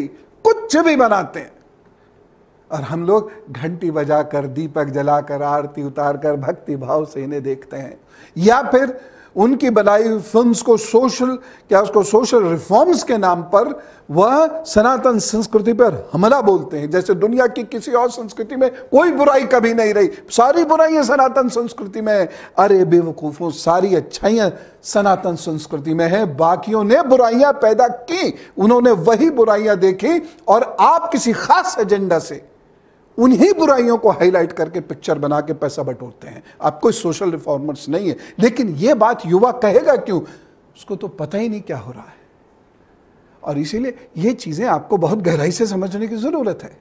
कुछ भी बनाते हैं और हम लोग घंटी बजाकर दीपक जलाकर आरती उतार कर भक्ति भाव से इन्हें देखते हैं या फिर उनकी बनाई फिल्म्स को सोशल क्या उसको सोशल रिफॉर्म्स के नाम पर वह सनातन संस्कृति पर हमला बोलते हैं जैसे दुनिया की किसी और संस्कृति में कोई बुराई कभी नहीं रही सारी बुराइयां सनातन संस्कृति में है अरे बेवकूफ़ों सारी अच्छाइयाँ सनातन संस्कृति में है बाकियों ने बुराइयां पैदा की उन्होंने वही बुराइयां देखी और आप किसी खास एजेंडा से उन्हीं बुराइयों को हाईलाइट करके पिक्चर बना के पैसा बटोरते हैं आप कोई सोशल रिफॉर्मर्स नहीं है लेकिन यह बात युवा कहेगा क्यों उसको तो पता ही नहीं क्या हो रहा है और इसीलिए ये चीजें आपको बहुत गहराई से समझने की जरूरत है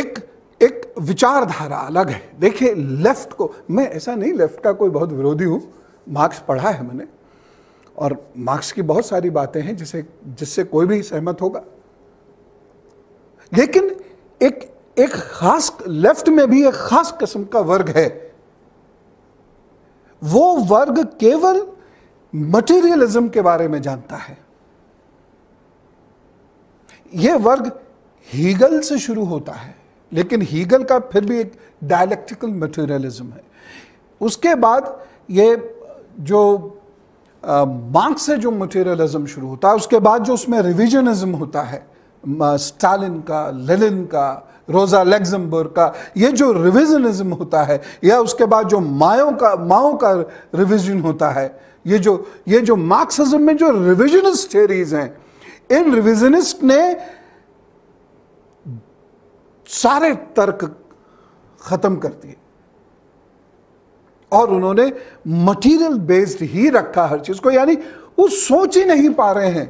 एक एक विचारधारा अलग है देखिए लेफ्ट को मैं ऐसा नहीं लेफ्ट का कोई बहुत विरोधी हूं मार्क्स पढ़ा है मैंने और मार्क्स की बहुत सारी बातें हैं जिसे जिससे कोई भी सहमत होगा लेकिन एक एक खास लेफ्ट में भी एक खास किस्म का वर्ग है वो वर्ग केवल मटेरियलिज्म के बारे में जानता है यह वर्ग हीगल से शुरू होता है लेकिन हीगल का फिर भी एक डायलेक्टिकल मटेरियलिज्म है उसके बाद ये जो मार्क्स से जो मटेरियलिज्म शुरू होता है उसके बाद जो उसमें रिविजनिज्म होता है स्टालिन का लेलिन का रोजा लेग्जमबर्ग का ये जो रिविजनिज्म होता है या उसके बाद जो माओ का माओ का रिविजन होता है ये जो ये जो मार्क्सिज्म में जो रिविजनिस्ट थेरीज हैं इन रिविजनिस्ट ने सारे तर्क खत्म कर दिए और उन्होंने मटेरियल बेस्ड ही रखा हर चीज़ को यानी वो सोच ही नहीं पा रहे हैं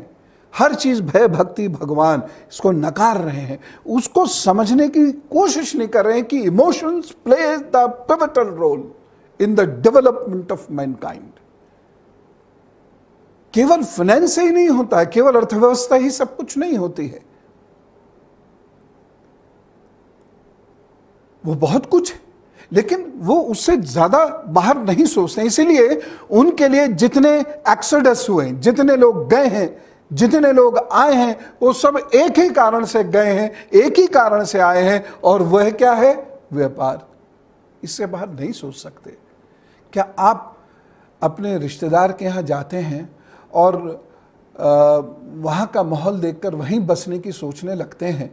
हर चीज़ भय भक्ति भगवान इसको नकार रहे हैं उसको समझने की कोशिश नहीं कर रहे हैं कि emotions play the pivotal role in the development of mankind केवल फाइनेंस ही नहीं होता है केवल अर्थव्यवस्था ही सब कुछ नहीं होती है वो बहुत कुछ है लेकिन वो उससे ज्यादा बाहर नहीं सोचते इसीलिए उनके लिए जितने एक्सडस हुए जितने लोग गए हैं जितने लोग आए हैं वो सब एक ही कारण से गए हैं एक ही कारण से आए हैं और वह क्या है व्यापार इससे बाहर नहीं सोच सकते क्या आप अपने रिश्तेदार के यहाँ जाते हैं और वहाँ का माहौल देखकर वहीं बसने की सोचने लगते हैं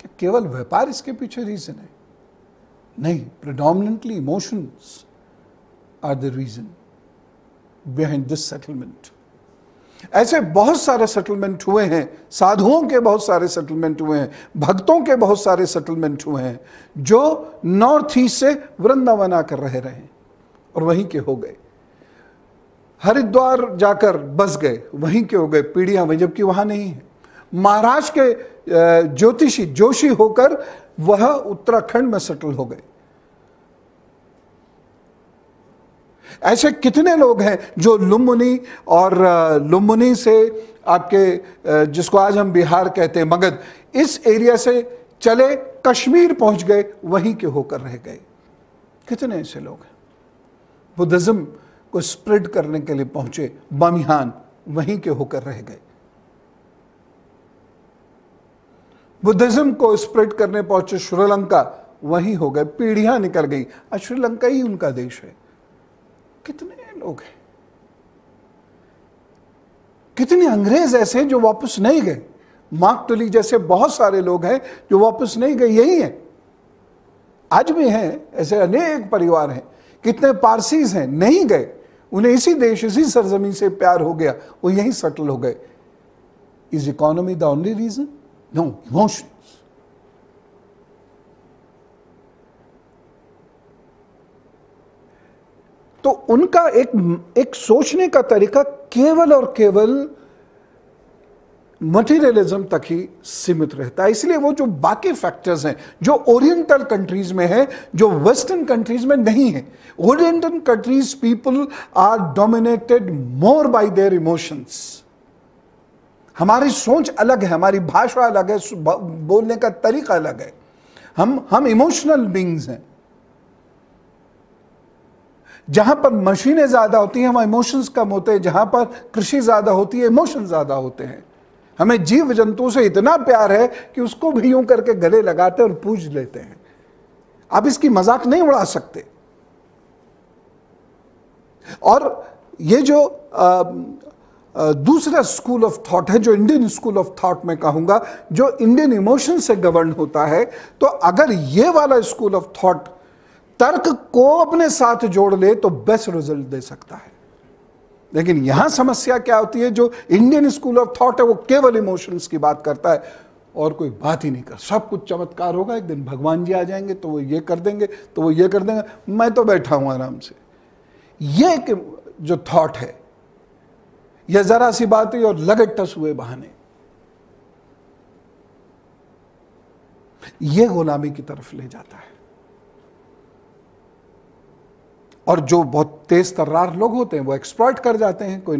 कि केवल व्यापार इसके पीछे रीज़न है नहीं predominantly emotion are the reason behind this settlement ऐसे बहुत सारे सेटलमेंट हुए हैं साधुओं के बहुत सारे सेटलमेंट हुए हैं भक्तों के बहुत सारे सेटलमेंट हुए हैं जो नॉर्थ ईस्ट से वृंदावन आकर रह रहे हैं और वहीं के हो गए हरिद्वार जाकर बस गए वहीं के हो गए पीढ़ियां में जबकि वहां नहीं है महाराष्ट्र के ज्योतिषी जोशी होकर वह उत्तराखंड में सेटल हो गए ऐसे कितने लोग हैं जो लुम्बनी और लुम्बनी से आपके जिसको आज हम बिहार कहते हैं मगध इस एरिया से चले कश्मीर पहुंच गए वहीं के होकर रह गए कितने ऐसे लोग हैं बुद्धिज़्म को स्प्रेड करने के लिए पहुंचे बमिहान वहीं के होकर रह गए बुद्धिज्म को स्प्रेड करने पहुंचे श्रीलंका वहीं हो गए पीढ़ियां निकल गई आज श्रीलंका ही उनका देश है कितने लोग हैं कितने अंग्रेज ऐसे हैं जो वापस नहीं गए मार्क टुली जैसे बहुत सारे लोग हैं जो वापस नहीं गए यही है आज भी हैं ऐसे अनेक परिवार हैं कितने पारसीज हैं नहीं गए उन्हें इसी देश इसी सरजमीन से प्यार हो गया वो यहीं सेटल हो गए is economy the only reason No, emotions. तो उनका एक एक सोचने का तरीका केवल और केवल मटेरियलिज्म तक ही सीमित रहता है इसलिए वो जो बाकी फैक्टर्स हैं जो ओरिएंटल कंट्रीज में है जो वेस्टर्न कंट्रीज में नहीं है oriental countries people are dominated more by their emotions हमारी सोच अलग है हमारी भाषा अलग है बोलने का तरीका अलग है हम हम इमोशनल बींग्स हैं जहां पर मशीनें ज्यादा होती हैं वहां इमोशंस कम होते हैं जहां पर कृषि ज्यादा होती है इमोशन ज्यादा होते हैं हमें जीव जंतु से इतना प्यार है कि उसको भी यूं करके गले लगाते और पूज लेते हैं आप इसकी मजाक नहीं उड़ा सकते और ये जो दूसरा स्कूल ऑफ थॉट है जो इंडियन स्कूल ऑफ थॉट में कहूंगा जो इंडियन इमोशन से गवर्न होता है तो अगर ये वाला स्कूल ऑफ थॉट तर्क को अपने साथ जोड़ ले तो बेस्ट रिजल्ट दे सकता है लेकिन यहां समस्या क्या होती है जो इंडियन स्कूल ऑफ थॉट है वो केवल इमोशंस की बात करता है और कोई बात ही नहीं कर सब कुछ चमत्कार होगा एक दिन भगवान जी आ जाएंगे तो वो ये कर देंगे तो वो ये कर देंगे मैं तो बैठा हूं आराम से ये एक जो थॉट है यह जरा सी बात हुई और लगट टस हुए बहाने यह गुलामी की तरफ ले जाता है और जो बहुत तेज तर्रार लोग होते हैं वो एक्सप्लॉयट कर जाते हैं कोई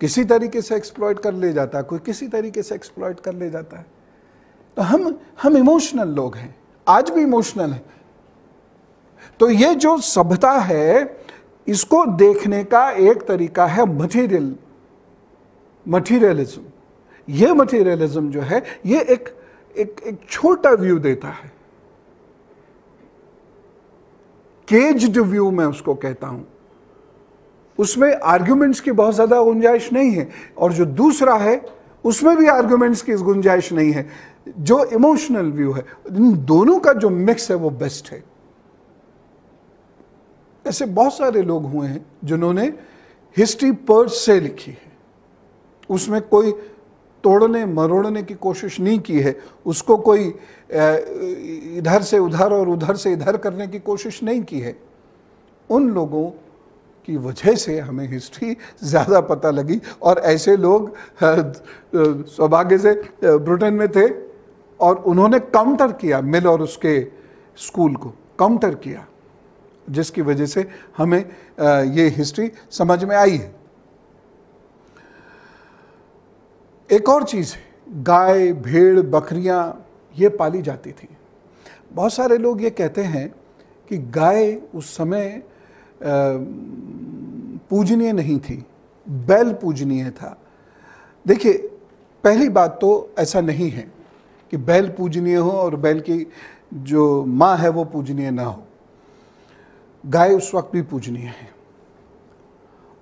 किसी तरीके से एक्सप्लॉयट कर ले जाता है कोई किसी तरीके से एक्सप्लॉयट कर ले जाता है तो हम हम इमोशनल लोग हैं आज भी इमोशनल है तो ये जो सभ्यता है इसको देखने का एक तरीका है मटेरियल मटीरियलिज्म ये मटीरियलिज्म जो है ये एक एक एक छोटा व्यू देता है केज्ड व्यू मैं उसको कहता हूं उसमें आर्ग्यूमेंट्स की बहुत ज्यादा गुंजाइश नहीं है और जो दूसरा है उसमें भी आर्ग्यूमेंट्स की गुंजाइश नहीं है जो इमोशनल व्यू है इन दोनों का जो मिक्स है वो बेस्ट है ऐसे बहुत सारे लोग हुए हैं जिन्होंने हिस्ट्री पर से लिखी है उसमें कोई तोड़ने मरोड़ने की कोशिश नहीं की है उसको कोई इधर से उधर और उधर से इधर करने की कोशिश नहीं की है उन लोगों की वजह से हमें हिस्ट्री ज़्यादा पता लगी और ऐसे लोग सौभाग्य से ब्रिटेन में थे और उन्होंने काउंटर किया मिल और उसके स्कूल को काउंटर किया जिसकी वजह से हमें ये हिस्ट्री समझ में आई है एक और चीज़ है गाय भेड़ बकरियाँ ये पाली जाती थी बहुत सारे लोग ये कहते हैं कि गाय उस समय पूजनीय नहीं थी बैल पूजनीय था देखिए पहली बात तो ऐसा नहीं है कि बैल पूजनीय हो और बैल की जो माँ है वो पूजनीय ना हो गाय उस वक्त भी पूजनीय है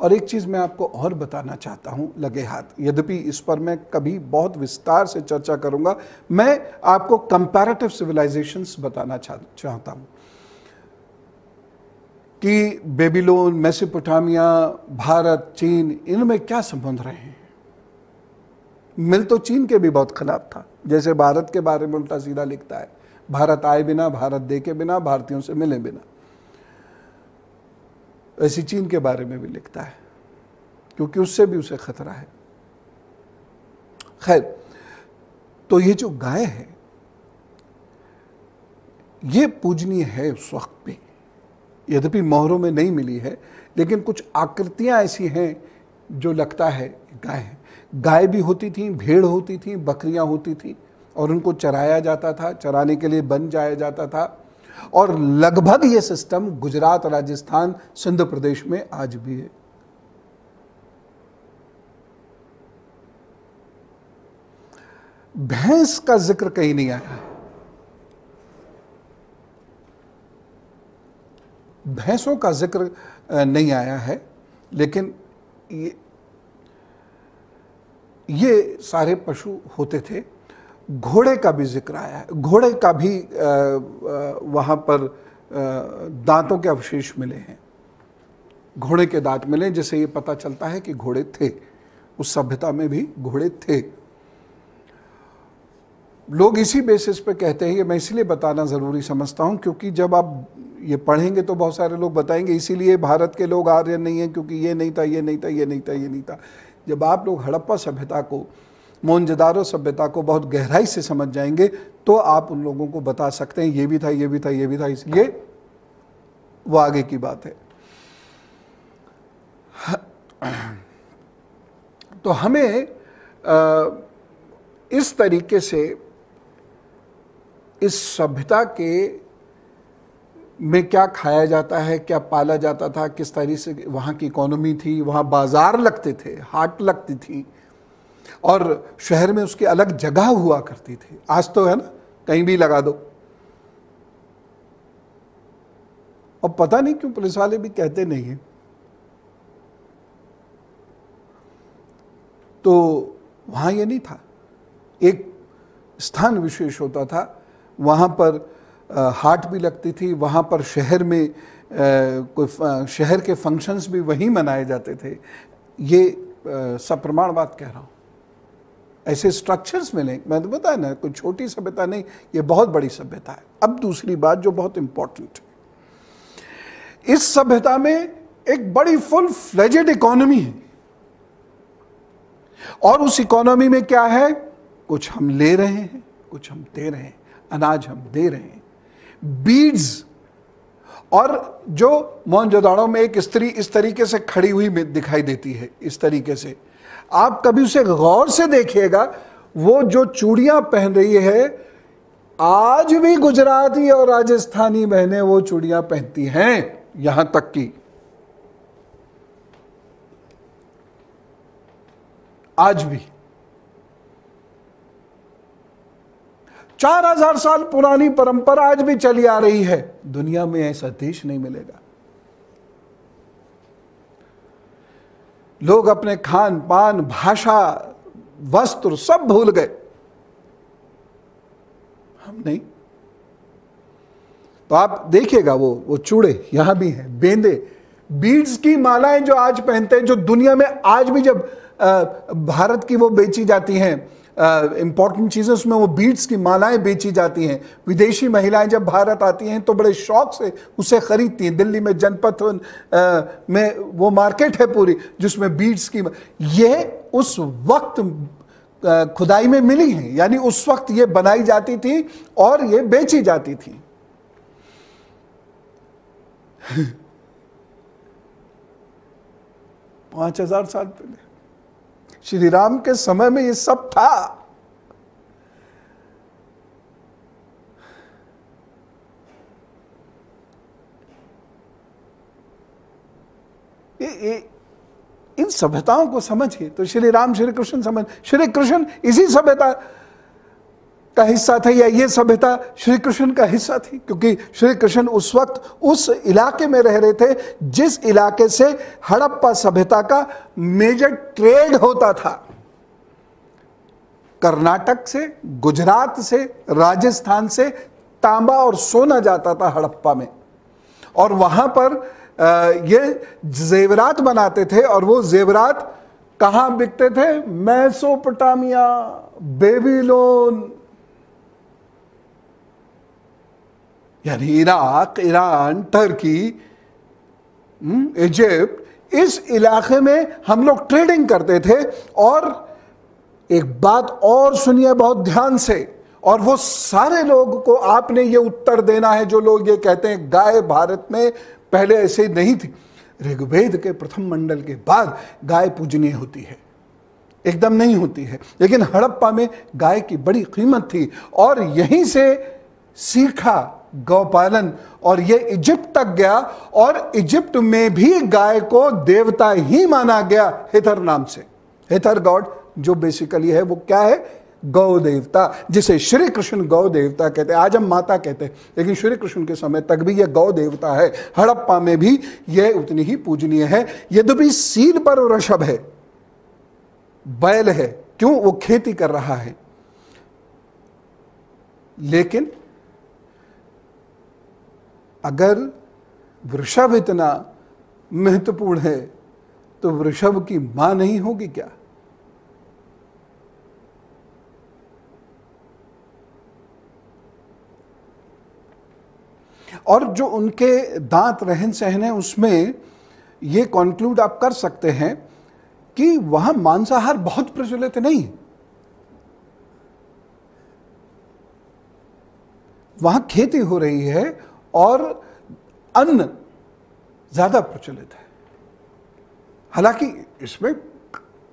और एक चीज़ मैं आपको और बताना चाहता हूं लगे हाथ यद्यपि इस पर मैं कभी बहुत विस्तार से चर्चा करूंगा मैं आपको कंपैरेटिव सिविलाइजेशंस बताना चाहता हूं कि बेबीलोन मेसिपोटामिया भारत चीन इनमें क्या संबंध रहे हैं मिल तो चीन के भी बहुत खिलाफ था जैसे भारत के बारे में उल्टा सीधा लिखता है भारत आए बिना भारत दे के बिना भारतीयों से मिले बिना ऐसी चीन के बारे में भी लिखता है क्योंकि उससे भी उसे खतरा है खैर तो ये जो गाय है ये पूजनीय है उस वक्त भी यद्यपि मोहरों में नहीं मिली है लेकिन कुछ आकृतियां ऐसी हैं जो लगता है गाय है गाय भी होती थी भेड़ होती थी बकरियां होती थी और उनको चराया जाता था चराने के लिए बन जाया जाता था और लगभग ये सिस्टम गुजरात राजस्थान सिंध प्रदेश में आज भी है भैंस का जिक्र कहीं नहीं आया है भैंसों का जिक्र नहीं आया है लेकिन ये ये सारे पशु होते थे घोड़े का भी जिक्र आया है घोड़े का भी वहाँ पर दांतों के अवशेष मिले हैं घोड़े के दांत मिले जिसे ये पता चलता है कि घोड़े थे उस सभ्यता में भी घोड़े थे लोग इसी बेसिस पे कहते हैं ये मैं इसलिए बताना ज़रूरी समझता हूँ क्योंकि जब आप ये पढ़ेंगे तो बहुत सारे लोग बताएंगे इसीलिए भारत के लोग आर्य नहीं हैं क्योंकि ये नहीं था ये नहीं था ये नहीं था ये नहीं था जब आप लोग हड़प्पा सभ्यता को मोहनजदारो सभ्यता को बहुत गहराई से समझ जाएंगे तो आप उन लोगों को बता सकते हैं ये भी था ये भी था ये भी था इसलिए वो आगे की बात है तो हमें इस तरीके से इस सभ्यता के में क्या खाया जाता है क्या पाला जाता था किस तरीके से वहाँ की इकोनॉमी थी वहाँ बाज़ार लगते थे हाट लगती थी और शहर में उसकी अलग जगह हुआ करती थी आज तो है ना कहीं भी लगा दो और पता नहीं क्यों पुलिस वाले भी कहते नहीं हैं तो वहां ये नहीं था एक स्थान विशेष होता था वहां पर हाट भी लगती थी वहां पर शहर में कोई शहर के फंक्शंस भी वहीं मनाए जाते थे ये सप्रमाण बात कह रहा हूं ऐसे स्ट्रक्चर्स मिले मैं तो बताया ना कोई छोटी सभ्यता नहीं ये बहुत बड़ी सभ्यता है अब दूसरी बात जो बहुत इंपॉर्टेंट है इस सभ्यता में एक बड़ी फुल फ्लेजेड इकोनॉमी है और उस इकोनॉमी में क्या है कुछ हम ले रहे हैं कुछ हम दे रहे हैं अनाज हम दे रहे हैं बीड्स और जो मोहनजोदाड़ो में एक स्त्री इस तरीके से खड़ी हुई दिखाई देती है इस तरीके से आप कभी उसे गौर से देखिएगा वो जो चूड़ियां पहन रही है आज भी गुजराती और राजस्थानी बहनें वो चूड़ियां पहनती हैं यहां तक की आज भी चार हजार साल पुरानी परंपरा आज भी चली आ रही है दुनिया में ऐसा देश नहीं मिलेगा लोग अपने खान पान भाषा वस्त्र सब भूल गए हम नहीं तो आप देखिएगा वो वो चूड़े यहां भी हैं बेंदे बीड्स की मालाएं जो आज पहनते हैं जो दुनिया में आज भी जब भारत की वो बेची जाती हैं इम्पॉर्टेंट चीज़ें उसमें वो बीड्स की मालाएं बेची जाती हैं विदेशी महिलाएं जब भारत आती हैं तो बड़े शौक से उसे खरीदती हैं दिल्ली में जनपथ में वो मार्केट है पूरी जिसमें बीड्स की ये उस वक्त खुदाई में मिली हैं यानी उस वक्त ये बनाई जाती थी और ये बेची जाती थी <laughs> पांच हजार साल पहले श्री राम के समय में ये सब था ये, ये इन सभ्यताओं को समझिए तो श्री राम श्री कृष्ण समझ श्री कृष्ण इसी सभ्यता का हिस्सा थे या ये सभ्यता श्री कृष्ण का हिस्सा थी क्योंकि श्री कृष्ण उस वक्त उस इलाके में रह रहे थे जिस इलाके से हड़प्पा सभ्यता का मेजर ट्रेड होता था कर्नाटक से गुजरात से राजस्थान से तांबा और सोना जाता था हड़प्पा में और वहां पर ये जेवरात बनाते थे और वो जेवरात कहा बिकते थे मैसोपटामिया बेबीलोन यानी इराक ईरान टर्की हम्म, इजिप्ट इस इलाके में हम लोग ट्रेडिंग करते थे और एक बात और सुनिए बहुत ध्यान से और वो सारे लोग को आपने ये उत्तर देना है जो लोग ये कहते हैं गाय भारत में पहले ऐसे नहीं थी ऋग्वेद के प्रथम मंडल के बाद गाय पूजनीय होती है एकदम नहीं होती है लेकिन हड़प्पा में गाय की बड़ी कीमत थी और यहीं से सीखा गौपालन और ये इजिप्ट तक गया और इजिप्ट में भी गाय को देवता ही माना गया हिथर नाम से हिथर गॉड जो बेसिकली है वो क्या है गौ देवता जिसे श्री कृष्ण गौ देवता कहते हैं आज हम माता कहते हैं लेकिन श्री कृष्ण के समय तक भी यह गौ देवता है हड़प्पा में भी यह उतनी ही पूजनीय है यद्यपि सील पर वृषभ है बैल है क्यों वो खेती कर रहा है लेकिन अगर वृषभ इतना महत्वपूर्ण है तो वृषभ की मां नहीं होगी क्या और जो उनके दांत रहन सहन है उसमें ये कंक्लूड आप कर सकते हैं कि वहां मांसाहार बहुत प्रचलित नहीं वहां खेती हो रही है और अन्न ज़्यादा प्रचलित है हालांकि इसमें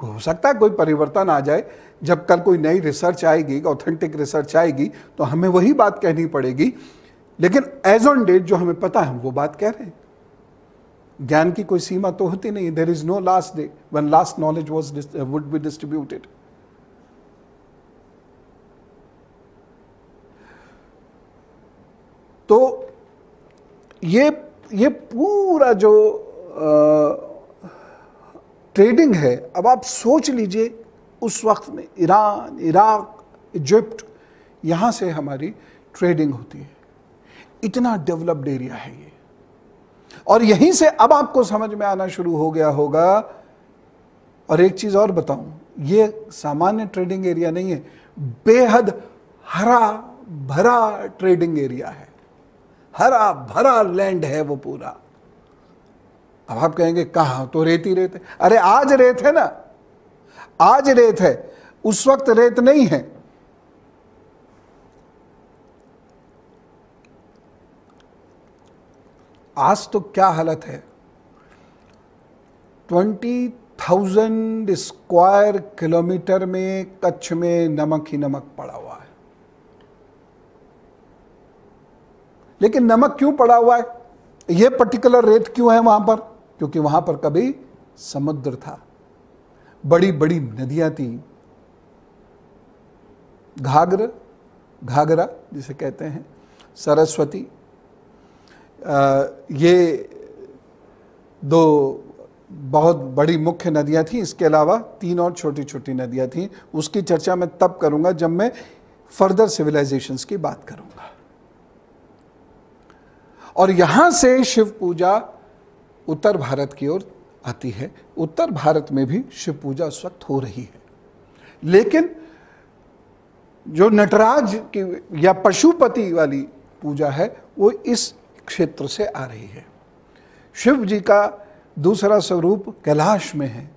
हो सकता है कोई परिवर्तन आ जाए जब कल कोई नई रिसर्च आएगी ऑथेंटिक रिसर्च आएगी तो हमें वही बात कहनी पड़ेगी लेकिन एज ऑन डेट जो हमें पता है हम वो बात कह रहे हैं ज्ञान की कोई सीमा तो होती नहीं there is no last day one last knowledge was would be distributed तो ये ये पूरा जो आ, ट्रेडिंग है अब आप सोच लीजिए उस वक्त में ईरान इराक इजिप्ट यहाँ से हमारी ट्रेडिंग होती है इतना डेवलप्ड एरिया है ये और यहीं से अब आपको समझ में आना शुरू हो गया होगा और एक चीज़ और बताऊं ये सामान्य ट्रेडिंग एरिया नहीं है बेहद हरा भरा ट्रेडिंग एरिया है हरा भरा लैंड है वो पूरा अब आप कहेंगे कहा तो रेत ही रेत है अरे आज रेत है ना आज रेत है उस वक्त रेत नहीं है आज तो क्या हालत है ट्वेंटी थाउजेंड स्क्वायर किलोमीटर में कच्छ में नमक ही नमक पड़ा हुआ लेकिन नमक क्यों पड़ा हुआ है ये पर्टिकुलर रेत क्यों है वहां पर क्योंकि वहां पर कभी समुद्र था बड़ी बड़ी नदियां थी घाघर घाघरा जिसे कहते हैं सरस्वती आ, ये दो बहुत बड़ी मुख्य नदियां थी इसके अलावा तीन और छोटी छोटी नदियां थी उसकी चर्चा मैं तब करूंगा जब मैं फर्दर सिविलाइजेशंस की बात करूंगा और यहां से शिव पूजा उत्तर भारत की ओर आती है उत्तर भारत में भी शिव पूजा उस वक्त हो रही है लेकिन जो नटराज की या पशुपति वाली पूजा है वो इस क्षेत्र से आ रही है शिव जी का दूसरा स्वरूप कैलाश में है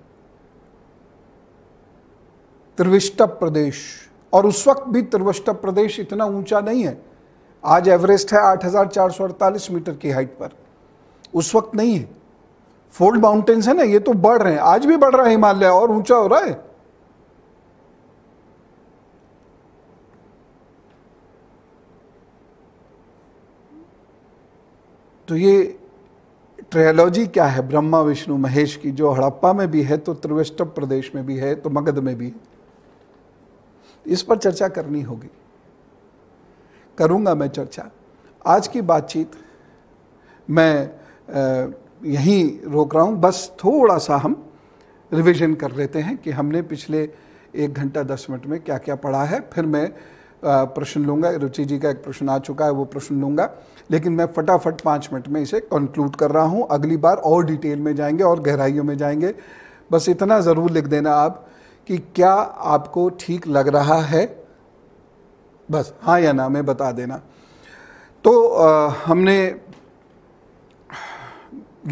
त्रिविष्ट प्रदेश और उस वक्त भी त्रिविष्ट प्रदेश इतना ऊंचा नहीं है आज एवरेस्ट है 8,448 मीटर की हाइट पर उस वक्त नहीं है फोल्ड माउंटेन्स है ना ये तो बढ़ रहे हैं आज भी बढ़ रहा है हिमालय और ऊंचा हो रहा है तो ये ट्रेलॉजी क्या है ब्रह्मा विष्णु महेश की जो हड़प्पा में भी है तो त्रिवेष्टव प्रदेश में भी है तो मगध में भी है इस पर चर्चा करनी होगी करूँगा मैं चर्चा आज की बातचीत मैं यहीं रोक रहा हूँ बस थोड़ा सा हम रिवीजन कर लेते हैं कि हमने पिछले एक घंटा दस मिनट में क्या क्या पढ़ा है फिर मैं प्रश्न लूँगा रुचि जी का एक प्रश्न आ चुका है वो प्रश्न लूंगा लेकिन मैं फटाफट पाँच मिनट में इसे कंक्लूड कर रहा हूँ अगली बार और डिटेल में जाएंगे और गहराइयों में जाएंगे बस इतना ज़रूर लिख देना आप कि क्या आपको ठीक लग रहा है बस हाँ या ना मैं बता देना तो आ, हमने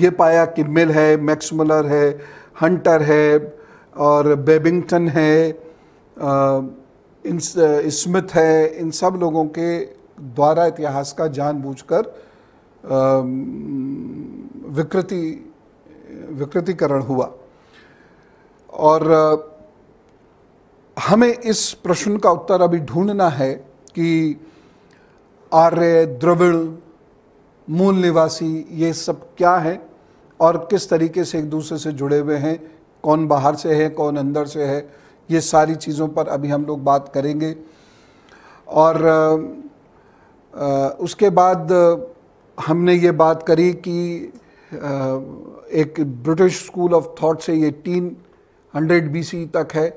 ये पाया कि मिल है मैक्समुलर है हंटर है और बेबिंगटन है स्मिथ है इन सब लोगों के द्वारा इतिहास का जानबूझकर विकृति विकृतिकरण हुआ और हमें इस प्रश्न का उत्तर अभी ढूंढना है कि आर्य द्रविड़ मूल निवासी ये सब क्या है और किस तरीके से एक दूसरे से जुड़े हुए हैं कौन बाहर से है कौन अंदर से है ये सारी चीज़ों पर अभी हम लोग बात करेंगे और आ, उसके बाद हमने ये बात करी कि आ, एक ब्रिटिश स्कूल ऑफ थॉट से ये टीन हंड्रेड बी तक है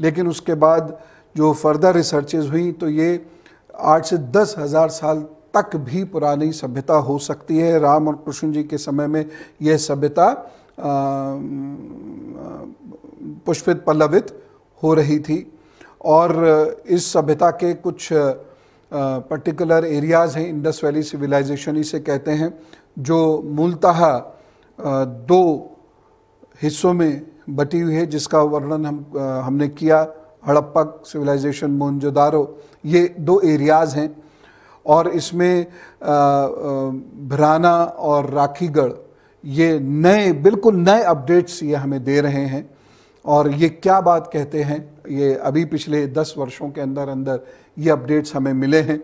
लेकिन उसके बाद जो फर्दर रिसर्चेज हुई तो ये आठ से दस हज़ार साल तक भी पुरानी सभ्यता हो सकती है राम और कृष्ण जी के समय में यह सभ्यता पुष्पित पल्लवित हो रही थी और इस सभ्यता के कुछ पर्टिकुलर एरियाज़ हैं इंडस वैली सिविलाइजेशन इसे कहते हैं जो मूलतः दो हिस्सों में बटी हुई है जिसका वर्णन हम हमने किया हड़प्पा सिविलाइजेशन मोहनजोदारो ये दो एरियाज़ हैं और इसमें भराना और राखीगढ़ ये नए बिल्कुल नए अपडेट्स ये हमें दे रहे हैं और ये क्या बात कहते हैं ये अभी पिछले दस वर्षों के अंदर अंदर ये अपडेट्स हमें मिले हैं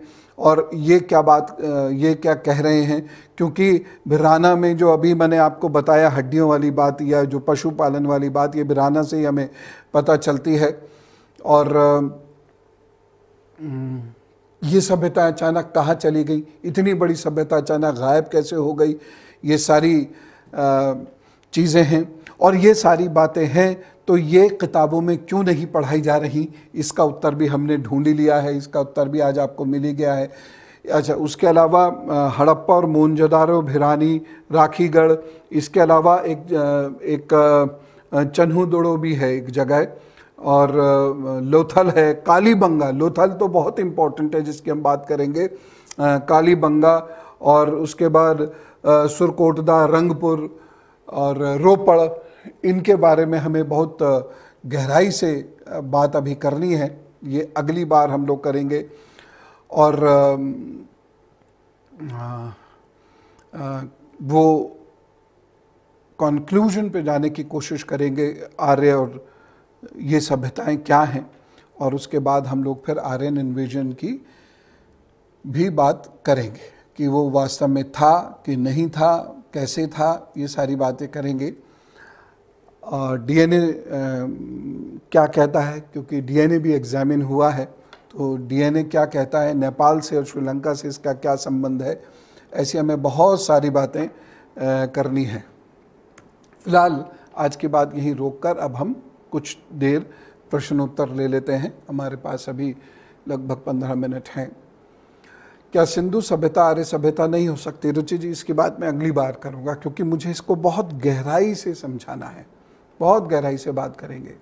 और ये क्या बात ये क्या कह रहे हैं क्योंकि भिराना में जो अभी मैंने आपको बताया हड्डियों वाली बात या जो पशुपालन वाली बात ये भिराना से ही हमें पता चलती है और ये सभ्यता अचानक कहाँ चली गई इतनी बड़ी सभ्यता अचानक गायब कैसे हो गई ये सारी चीज़ें हैं और ये सारी बातें हैं तो ये किताबों में क्यों नहीं पढ़ाई जा रही इसका उत्तर भी हमने ढूंढ लिया है इसका उत्तर भी आज आपको मिल ही गया है अच्छा उसके अलावा हड़प्पा और मोनजदारो भिरानी राखीगढ़ इसके अलावा एक एक चन्हूदड़ो भी है एक जगह और लोथल है काली बंगा लोथल तो बहुत इम्पोर्टेंट है जिसकी हम बात करेंगे कालीबंगा और उसके बाद सुरकोटदा रंगपुर और रोपड़ इनके बारे में हमें बहुत गहराई से बात अभी करनी है ये अगली बार हम लोग करेंगे और वो कंक्लूजन पे जाने की कोशिश करेंगे आर्य और ये सभ्यताएं क्या हैं और उसके बाद हम लोग फिर आर्यन इन्वेजन की भी बात करेंगे कि वो वास्तव में था कि नहीं था कैसे था ये सारी बातें करेंगे और डीएनए क्या कहता है क्योंकि डीएनए भी एग्जामिन हुआ है तो डीएनए क्या कहता है नेपाल से और श्रीलंका से इसका क्या संबंध है ऐसी हमें बहुत सारी बातें करनी है फिलहाल आज की बात यहीं रोककर अब हम कुछ देर प्रश्नोत्तर ले लेते हैं हमारे पास अभी लगभग पंद्रह मिनट हैं क्या सिंधु सभ्यता आर्य सभ्यता नहीं हो सकती रुचि जी इसकी बात मैं अगली बार करूँगा क्योंकि मुझे इसको बहुत गहराई से समझाना है बहुत गहराई से बात करेंगे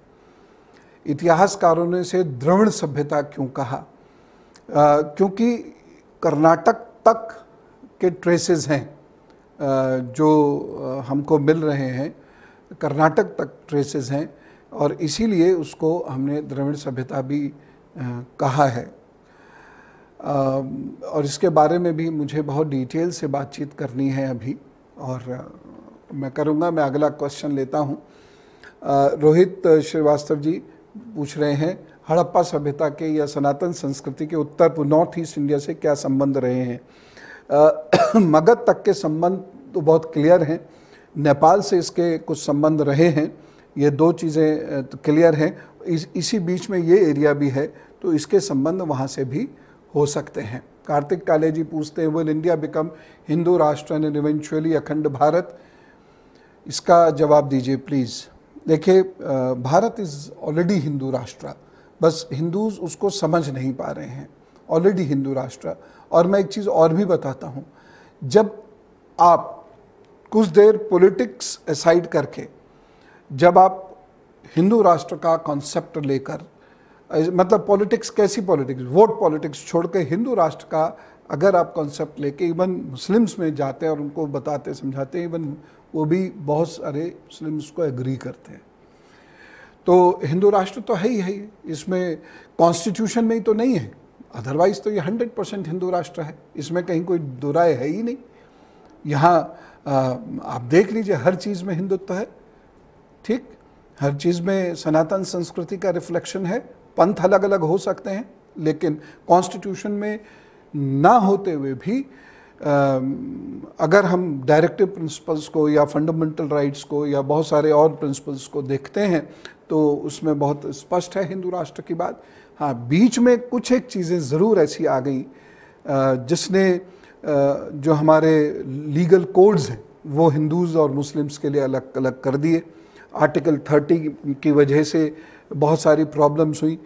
इतिहासकारों ने से द्रविण सभ्यता क्यों कहा आ, क्योंकि कर्नाटक तक के ट्रेसेस हैं आ, जो हमको मिल रहे हैं कर्नाटक तक ट्रेसेस हैं और इसीलिए उसको हमने द्रविड़ सभ्यता भी आ, कहा है आ, और इसके बारे में भी मुझे बहुत डिटेल से बातचीत करनी है अभी और मैं करूँगा मैं अगला क्वेश्चन लेता हूँ रोहित श्रीवास्तव जी पूछ रहे हैं हड़प्पा सभ्यता के या सनातन संस्कृति के उत्तर नॉर्थ ईस्ट इंडिया से क्या संबंध रहे हैं <clears throat> मगध तक के संबंध तो बहुत क्लियर हैं नेपाल से इसके कुछ संबंध रहे हैं ये दो चीज़ें तो क्लियर हैं इस इसी बीच में ये एरिया भी है तो इसके संबंध वहाँ से भी हो सकते हैं कार्तिक काले जी पूछते हैं विल इंडिया बिकम हिंदू राष्ट्र एंड इवेंचुअली अखंड भारत इसका जवाब दीजिए प्लीज़ देखिए भारत इज़ ऑलरेडी हिंदू राष्ट्र बस हिंदूज उसको समझ नहीं पा रहे हैं ऑलरेडी हिंदू राष्ट्र और मैं एक चीज़ और भी बताता हूँ जब आप कुछ देर पॉलिटिक्स असाइड करके जब आप हिंदू राष्ट्र का कॉन्सेप्ट लेकर मतलब पॉलिटिक्स कैसी पॉलिटिक्स वोट पॉलिटिक्स छोड़ के हिंदू राष्ट्र का अगर आप कॉन्सेप्ट लेके इवन मुस्लिम्स में जाते हैं और उनको बताते समझाते हैं इवन वो भी बहुत सारे मुस्लिम्स को एग्री करते हैं तो हिंदू राष्ट्र तो है ही है इसमें कॉन्स्टिट्यूशन में ही तो नहीं है अदरवाइज़ तो ये हंड्रेड परसेंट हिंदू राष्ट्र है इसमें कहीं कोई दो राय है ही नहीं यहाँ आप देख लीजिए हर चीज़ में हिंदुत्व है ठीक हर चीज़ में सनातन संस्कृति का रिफ्लेक्शन है पंथ अलग अलग हो सकते हैं लेकिन कॉन्स्टिट्यूशन में ना होते हुए भी Um, अगर हम डायरेक्टिव प्रिंसिपल्स को या फंडामेंटल राइट्स को या बहुत सारे और प्रिंसिपल्स को देखते हैं तो उसमें बहुत स्पष्ट है हिंदू राष्ट्र की बात हाँ बीच में कुछ एक चीज़ें ज़रूर ऐसी आ गई जिसने जो हमारे लीगल कोड्स हैं वो हिंदूज़ और मुस्लिम्स के लिए अलग अलग कर दिए आर्टिकल थर्टी की वजह से बहुत सारी प्रॉब्लम्स हुई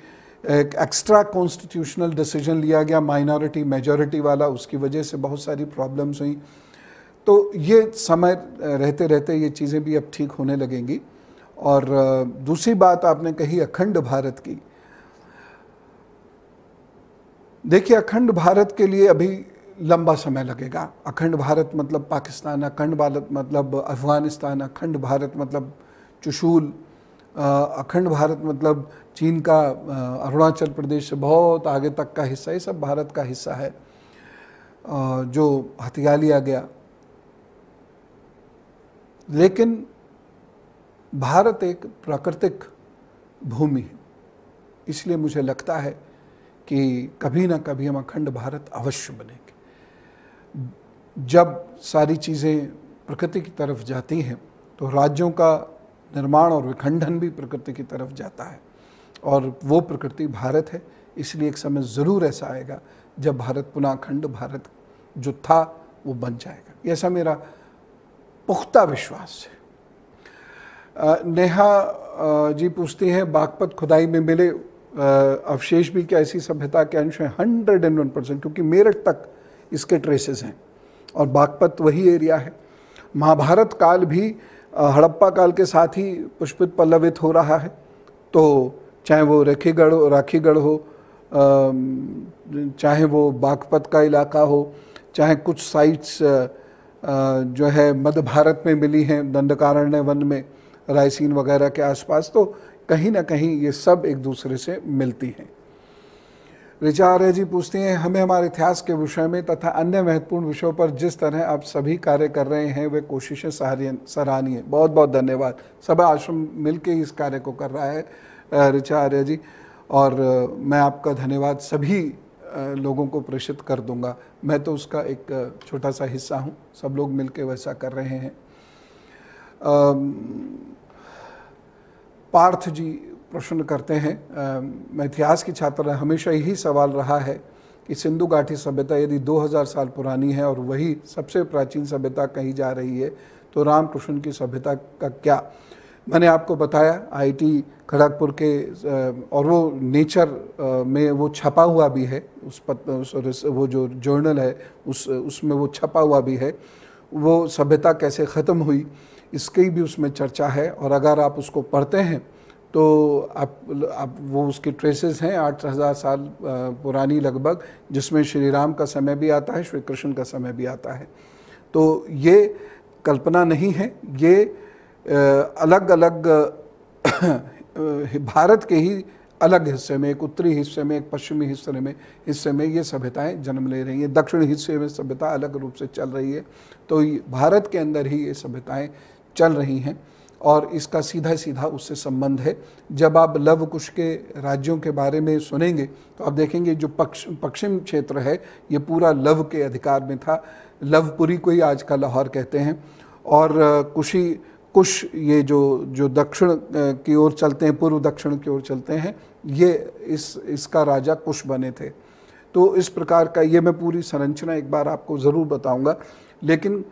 एक एक्स्ट्रा कॉन्स्टिट्यूशनल डिसीजन लिया गया माइनॉरिटी मेजॉरिटी वाला उसकी वजह से बहुत सारी प्रॉब्लम्स हुई तो ये समय रहते रहते ये चीज़ें भी अब ठीक होने लगेंगी और दूसरी बात आपने कही अखंड भारत की देखिए अखंड भारत के लिए अभी लंबा समय लगेगा अखंड भारत मतलब पाकिस्तान अखंड भारत मतलब अफगानिस्तान अखंड भारत मतलब चुशूल अखंड भारत मतलब चीन का अरुणाचल प्रदेश बहुत आगे तक का हिस्सा ये सब भारत का हिस्सा है जो हथिया लिया गया लेकिन भारत एक प्राकृतिक भूमि है इसलिए मुझे लगता है कि कभी ना कभी हम अखंड भारत अवश्य बनेंगे जब सारी चीज़ें प्रकृति की तरफ जाती हैं तो राज्यों का निर्माण और विखंडन भी प्रकृति की तरफ जाता है और वो प्रकृति भारत है इसलिए एक समय ज़रूर ऐसा आएगा जब भारत पुनः अखंड भारत जो था वो बन जाएगा ऐसा मेरा पुख्ता विश्वास है नेहा जी पूछती हैं बागपत खुदाई में मिले अवशेष भी क्या ऐसी सभ्यता के अंश हैं हंड्रेड एंड वन परसेंट क्योंकि मेरठ तक इसके ट्रेसेस हैं और बागपत वही एरिया है महाभारत काल भी हड़प्पा काल के साथ ही पुष्पित पल्लवित हो रहा है तो चाहे वो रेखीगढ़ हो राखीगढ़ हो चाहे वो बागपत का इलाका हो चाहे कुछ साइट्स जो है मध्य भारत में मिली हैं दंडकारण्य वन में रायसीन वगैरह के आसपास तो कहीं ना कहीं ये सब एक दूसरे से मिलती हैं ऋचा आर्य जी पूछते हैं हमें हमारे इतिहास के विषय में तथा अन्य महत्वपूर्ण विषयों पर जिस तरह आप सभी कार्य कर रहे हैं वे कोशिशें सराहनीय बहुत बहुत धन्यवाद सब आश्रम मिलके इस कार्य को कर रहा है ऋचा आर्य जी और मैं आपका धन्यवाद सभी लोगों को प्रेषित कर दूंगा मैं तो उसका एक छोटा सा हिस्सा हूँ सब लोग मिलकर वैसा कर रहे हैं पार्थ जी प्रश्न करते हैं मैं इतिहास की छात्र हमेशा यही सवाल रहा है कि सिंधु घाटी सभ्यता यदि 2000 साल पुरानी है और वही सबसे प्राचीन सभ्यता कही जा रही है तो रामकृष्ण की सभ्यता का क्या मैंने आपको बताया आईटी खड़गपुर के और वो नेचर में वो छपा हुआ भी है उस पत वो जो जर्नल है उस उसमें वो छपा हुआ भी है वो सभ्यता कैसे ख़त्म हुई इसकी भी उसमें चर्चा है और अगर आप उसको पढ़ते हैं तो आप आप वो उसके ट्रेसेस हैं आठ हज़ार साल पुरानी लगभग जिसमें श्री राम का समय भी आता है श्री कृष्ण का समय भी आता है तो ये कल्पना नहीं है ये अलग अलग <coughs> भारत के ही अलग हिस्से में एक उत्तरी हिस्से में एक पश्चिमी हिस्से में हिस्से में ये सभ्यताएं जन्म ले रही हैं दक्षिण हिस्से में सभ्यता अलग रूप से चल रही है तो भारत के अंदर ही ये सभ्यताएं चल रही हैं और इसका सीधा सीधा उससे संबंध है जब आप लव कुश के राज्यों के बारे में सुनेंगे तो आप देखेंगे जो पक्ष पश्चिम क्षेत्र है ये पूरा लव के अधिकार में था लवपुरी को ही आज का लाहौर कहते हैं और कुशी कुश ये जो जो दक्षिण की ओर चलते हैं पूर्व दक्षिण की ओर चलते हैं ये इस इसका राजा कुश बने थे तो इस प्रकार का ये मैं पूरी संरचना एक बार आपको ज़रूर बताऊंगा लेकिन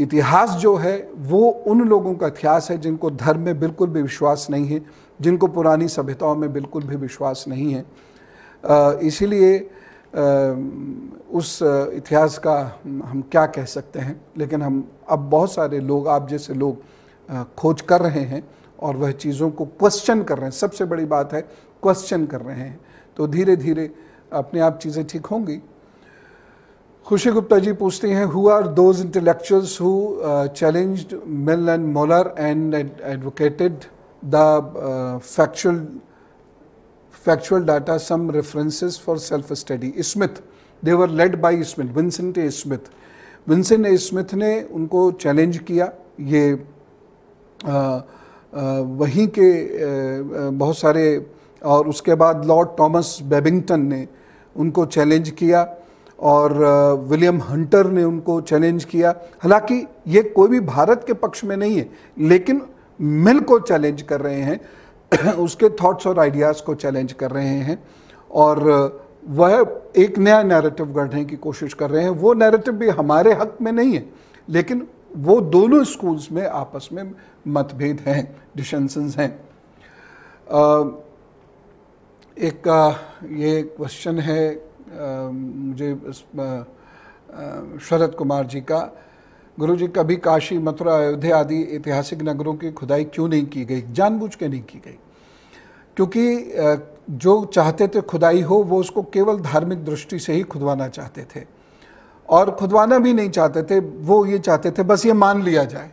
इतिहास जो है वो उन लोगों का इतिहास है जिनको धर्म में बिल्कुल भी विश्वास नहीं है जिनको पुरानी सभ्यताओं में बिल्कुल भी विश्वास नहीं है इसीलिए उस इतिहास का हम क्या कह सकते हैं लेकिन हम अब बहुत सारे लोग आप जैसे लोग खोज कर रहे हैं और वह चीज़ों को क्वेश्चन कर रहे हैं सबसे बड़ी बात है क्वेश्चन कर रहे हैं तो धीरे धीरे अपने आप चीज़ें ठीक होंगी खुशी गुप्ता जी पूछती हैं who are those intellectuals who challenge Mill and Muller and advocated the factual factual data some references for self study Smith they were led by Smith Vincent A Smith Vincent A Smith ने उनको चैलेंज किया ये uh, uh, वहीं के uh, बहुत सारे और उसके बाद लॉर्ड थॉमस बेबिंगटन ने उनको चैलेंज किया और विलियम हंटर ने उनको चैलेंज किया हालांकि ये कोई भी भारत के पक्ष में नहीं है लेकिन मिल को चैलेंज कर रहे हैं <coughs> उसके थॉट्स और आइडियाज़ को चैलेंज कर रहे हैं और वह एक नया नैरेटिव गढ़ने की कोशिश कर रहे हैं वो नैरेटिव भी हमारे हक में नहीं है लेकिन वो दोनों स्कूल्स में आपस में मतभेद हैं डिशंसन्स हैं एक ये क्वेश्चन है मुझे शरद कुमार जी का गुरु जी कभी काशी मथुरा अयोध्या आदि ऐतिहासिक नगरों की खुदाई क्यों नहीं की गई जानबूझ के नहीं की गई क्योंकि जो चाहते थे खुदाई हो वो उसको केवल धार्मिक दृष्टि से ही खुदवाना चाहते थे और खुदवाना भी नहीं चाहते थे वो ये चाहते थे बस ये मान लिया जाए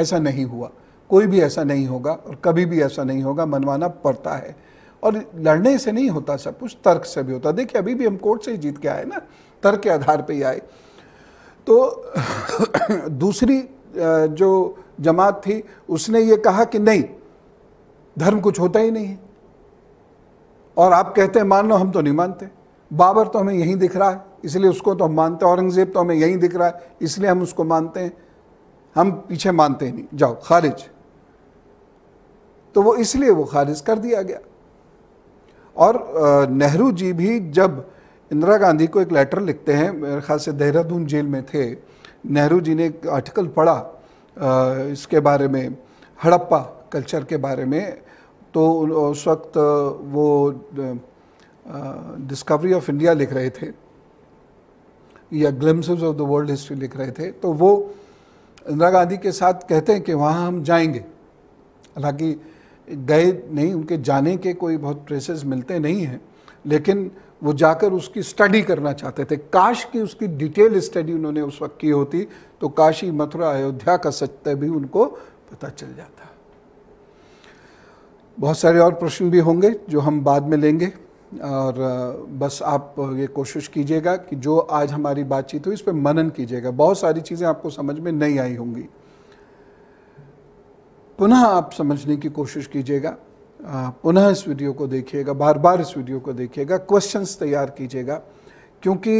ऐसा नहीं हुआ कोई भी ऐसा नहीं होगा और कभी भी ऐसा नहीं होगा मनवाना पड़ता है और लड़ने से नहीं होता सब कुछ तर्क से भी होता देखिए अभी भी हम कोर्ट से ही जीत के आए ना तर्क के आधार पर ही आए तो <coughs> दूसरी जो जमात थी उसने ये कहा कि नहीं धर्म कुछ होता ही नहीं और आप कहते हैं मान लो हम तो नहीं मानते बाबर तो हमें यहीं दिख रहा है इसलिए उसको तो हम मानते हैं औरंगज़ेब तो हमें यहीं दिख रहा है इसलिए हम उसको मानते हैं हम पीछे मानते ही नहीं जाओ खारिज तो वो इसलिए वो खारिज कर दिया गया और नेहरू जी भी जब इंदिरा गांधी को एक लेटर लिखते हैं मेरे ख्याल से देहरादून जेल में थे नेहरू जी ने एक आर्टिकल पढ़ा इसके बारे में हड़प्पा कल्चर के बारे में तो उस वक्त वो डिस्कवरी ऑफ इंडिया लिख रहे थे या glimpse of the world history लिख रहे थे तो वो इंदिरा गांधी के साथ कहते हैं कि वहाँ हम जाएंगे हालांकि गए नहीं उनके जाने के कोई बहुत ट्रेसेस मिलते नहीं हैं लेकिन वो जाकर उसकी स्टडी करना चाहते थे काश की उसकी डिटेल स्टडी उन्होंने उस वक्त की होती तो काशी मथुरा अयोध्या का सत्य भी उनको पता चल जाता बहुत सारे और प्रश्न भी होंगे जो हम बाद में लेंगे और बस आप ये कोशिश कीजिएगा कि जो आज हमारी बातचीत हुई इस पर मनन कीजिएगा बहुत सारी चीज़ें आपको समझ में नहीं आई होंगी पुनः आप समझने की कोशिश कीजिएगा पुनः इस वीडियो को देखिएगा बार बार इस वीडियो को देखिएगा क्वेश्चंस तैयार कीजिएगा क्योंकि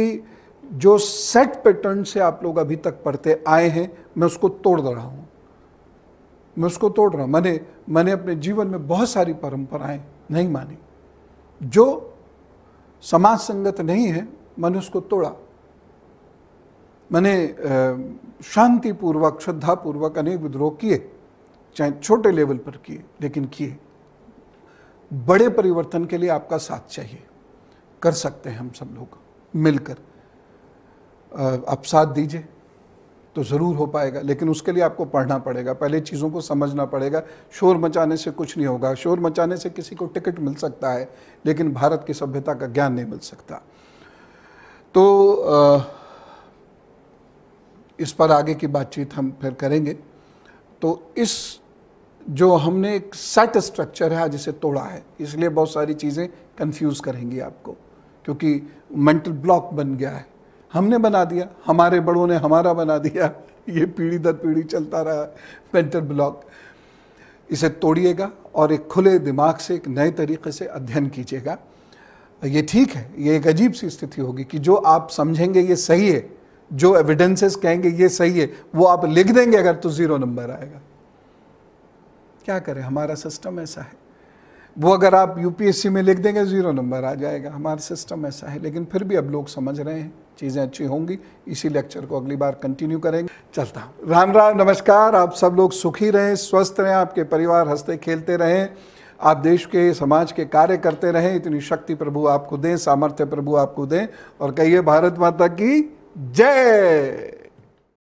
जो सेट पैटर्न से आप लोग अभी तक पढ़ते आए हैं मैं उसको तोड़ रहा हूँ मैं उसको तोड़ रहा हूँ मैंने मैंने अपने जीवन में बहुत सारी परंपराएं नहीं मानी जो समाज संगत नहीं है मैंने उसको तोड़ा मैंने शांतिपूर्वक श्रद्धापूर्वक अनेक विद्रोह किए चाहे छोटे लेवल पर किए लेकिन किए बड़े परिवर्तन के लिए आपका साथ चाहिए कर सकते हैं हम सब लोग मिलकर आप साथ दीजिए तो ज़रूर हो पाएगा लेकिन उसके लिए आपको पढ़ना पड़ेगा पहले चीज़ों को समझना पड़ेगा शोर मचाने से कुछ नहीं होगा शोर मचाने से किसी को टिकट मिल सकता है लेकिन भारत की सभ्यता का ज्ञान नहीं मिल सकता तो आ, इस पर आगे की बातचीत हम फिर करेंगे तो इस जो हमने एक सेट स्ट्रक्चर है आज इसे तोड़ा है इसलिए बहुत सारी चीज़ें कंफ्यूज करेंगी आपको क्योंकि मेंटल ब्लॉक बन गया है हमने बना दिया हमारे बड़ों ने हमारा बना दिया ये पीढ़ी दर पीढ़ी चलता रहा मेंटल ब्लॉक इसे तोड़िएगा और एक खुले दिमाग से एक नए तरीके से अध्ययन कीजिएगा ये ठीक है ये एक अजीब सी स्थिति होगी कि जो आप समझेंगे ये सही है जो एविडेंसेस कहेंगे ये सही है वो आप लिख देंगे अगर तो ज़ीरो नंबर आएगा क्या करें हमारा सिस्टम ऐसा है वो अगर आप यूपीएससी में लिख देंगे ज़ीरो नंबर आ जाएगा हमारा सिस्टम ऐसा है लेकिन फिर भी अब लोग समझ रहे हैं चीज़ें अच्छी होंगी इसी लेक्चर को अगली बार कंटिन्यू करेंगे चलता हूँ राम राम नमस्कार आप सब लोग सुखी रहें स्वस्थ रहें आपके परिवार हंसते खेलते रहें आप देश के समाज के कार्य करते रहें इतनी शक्ति प्रभु आपको दें सामर्थ्य प्रभु आपको दें और कहिए भारत माता की जय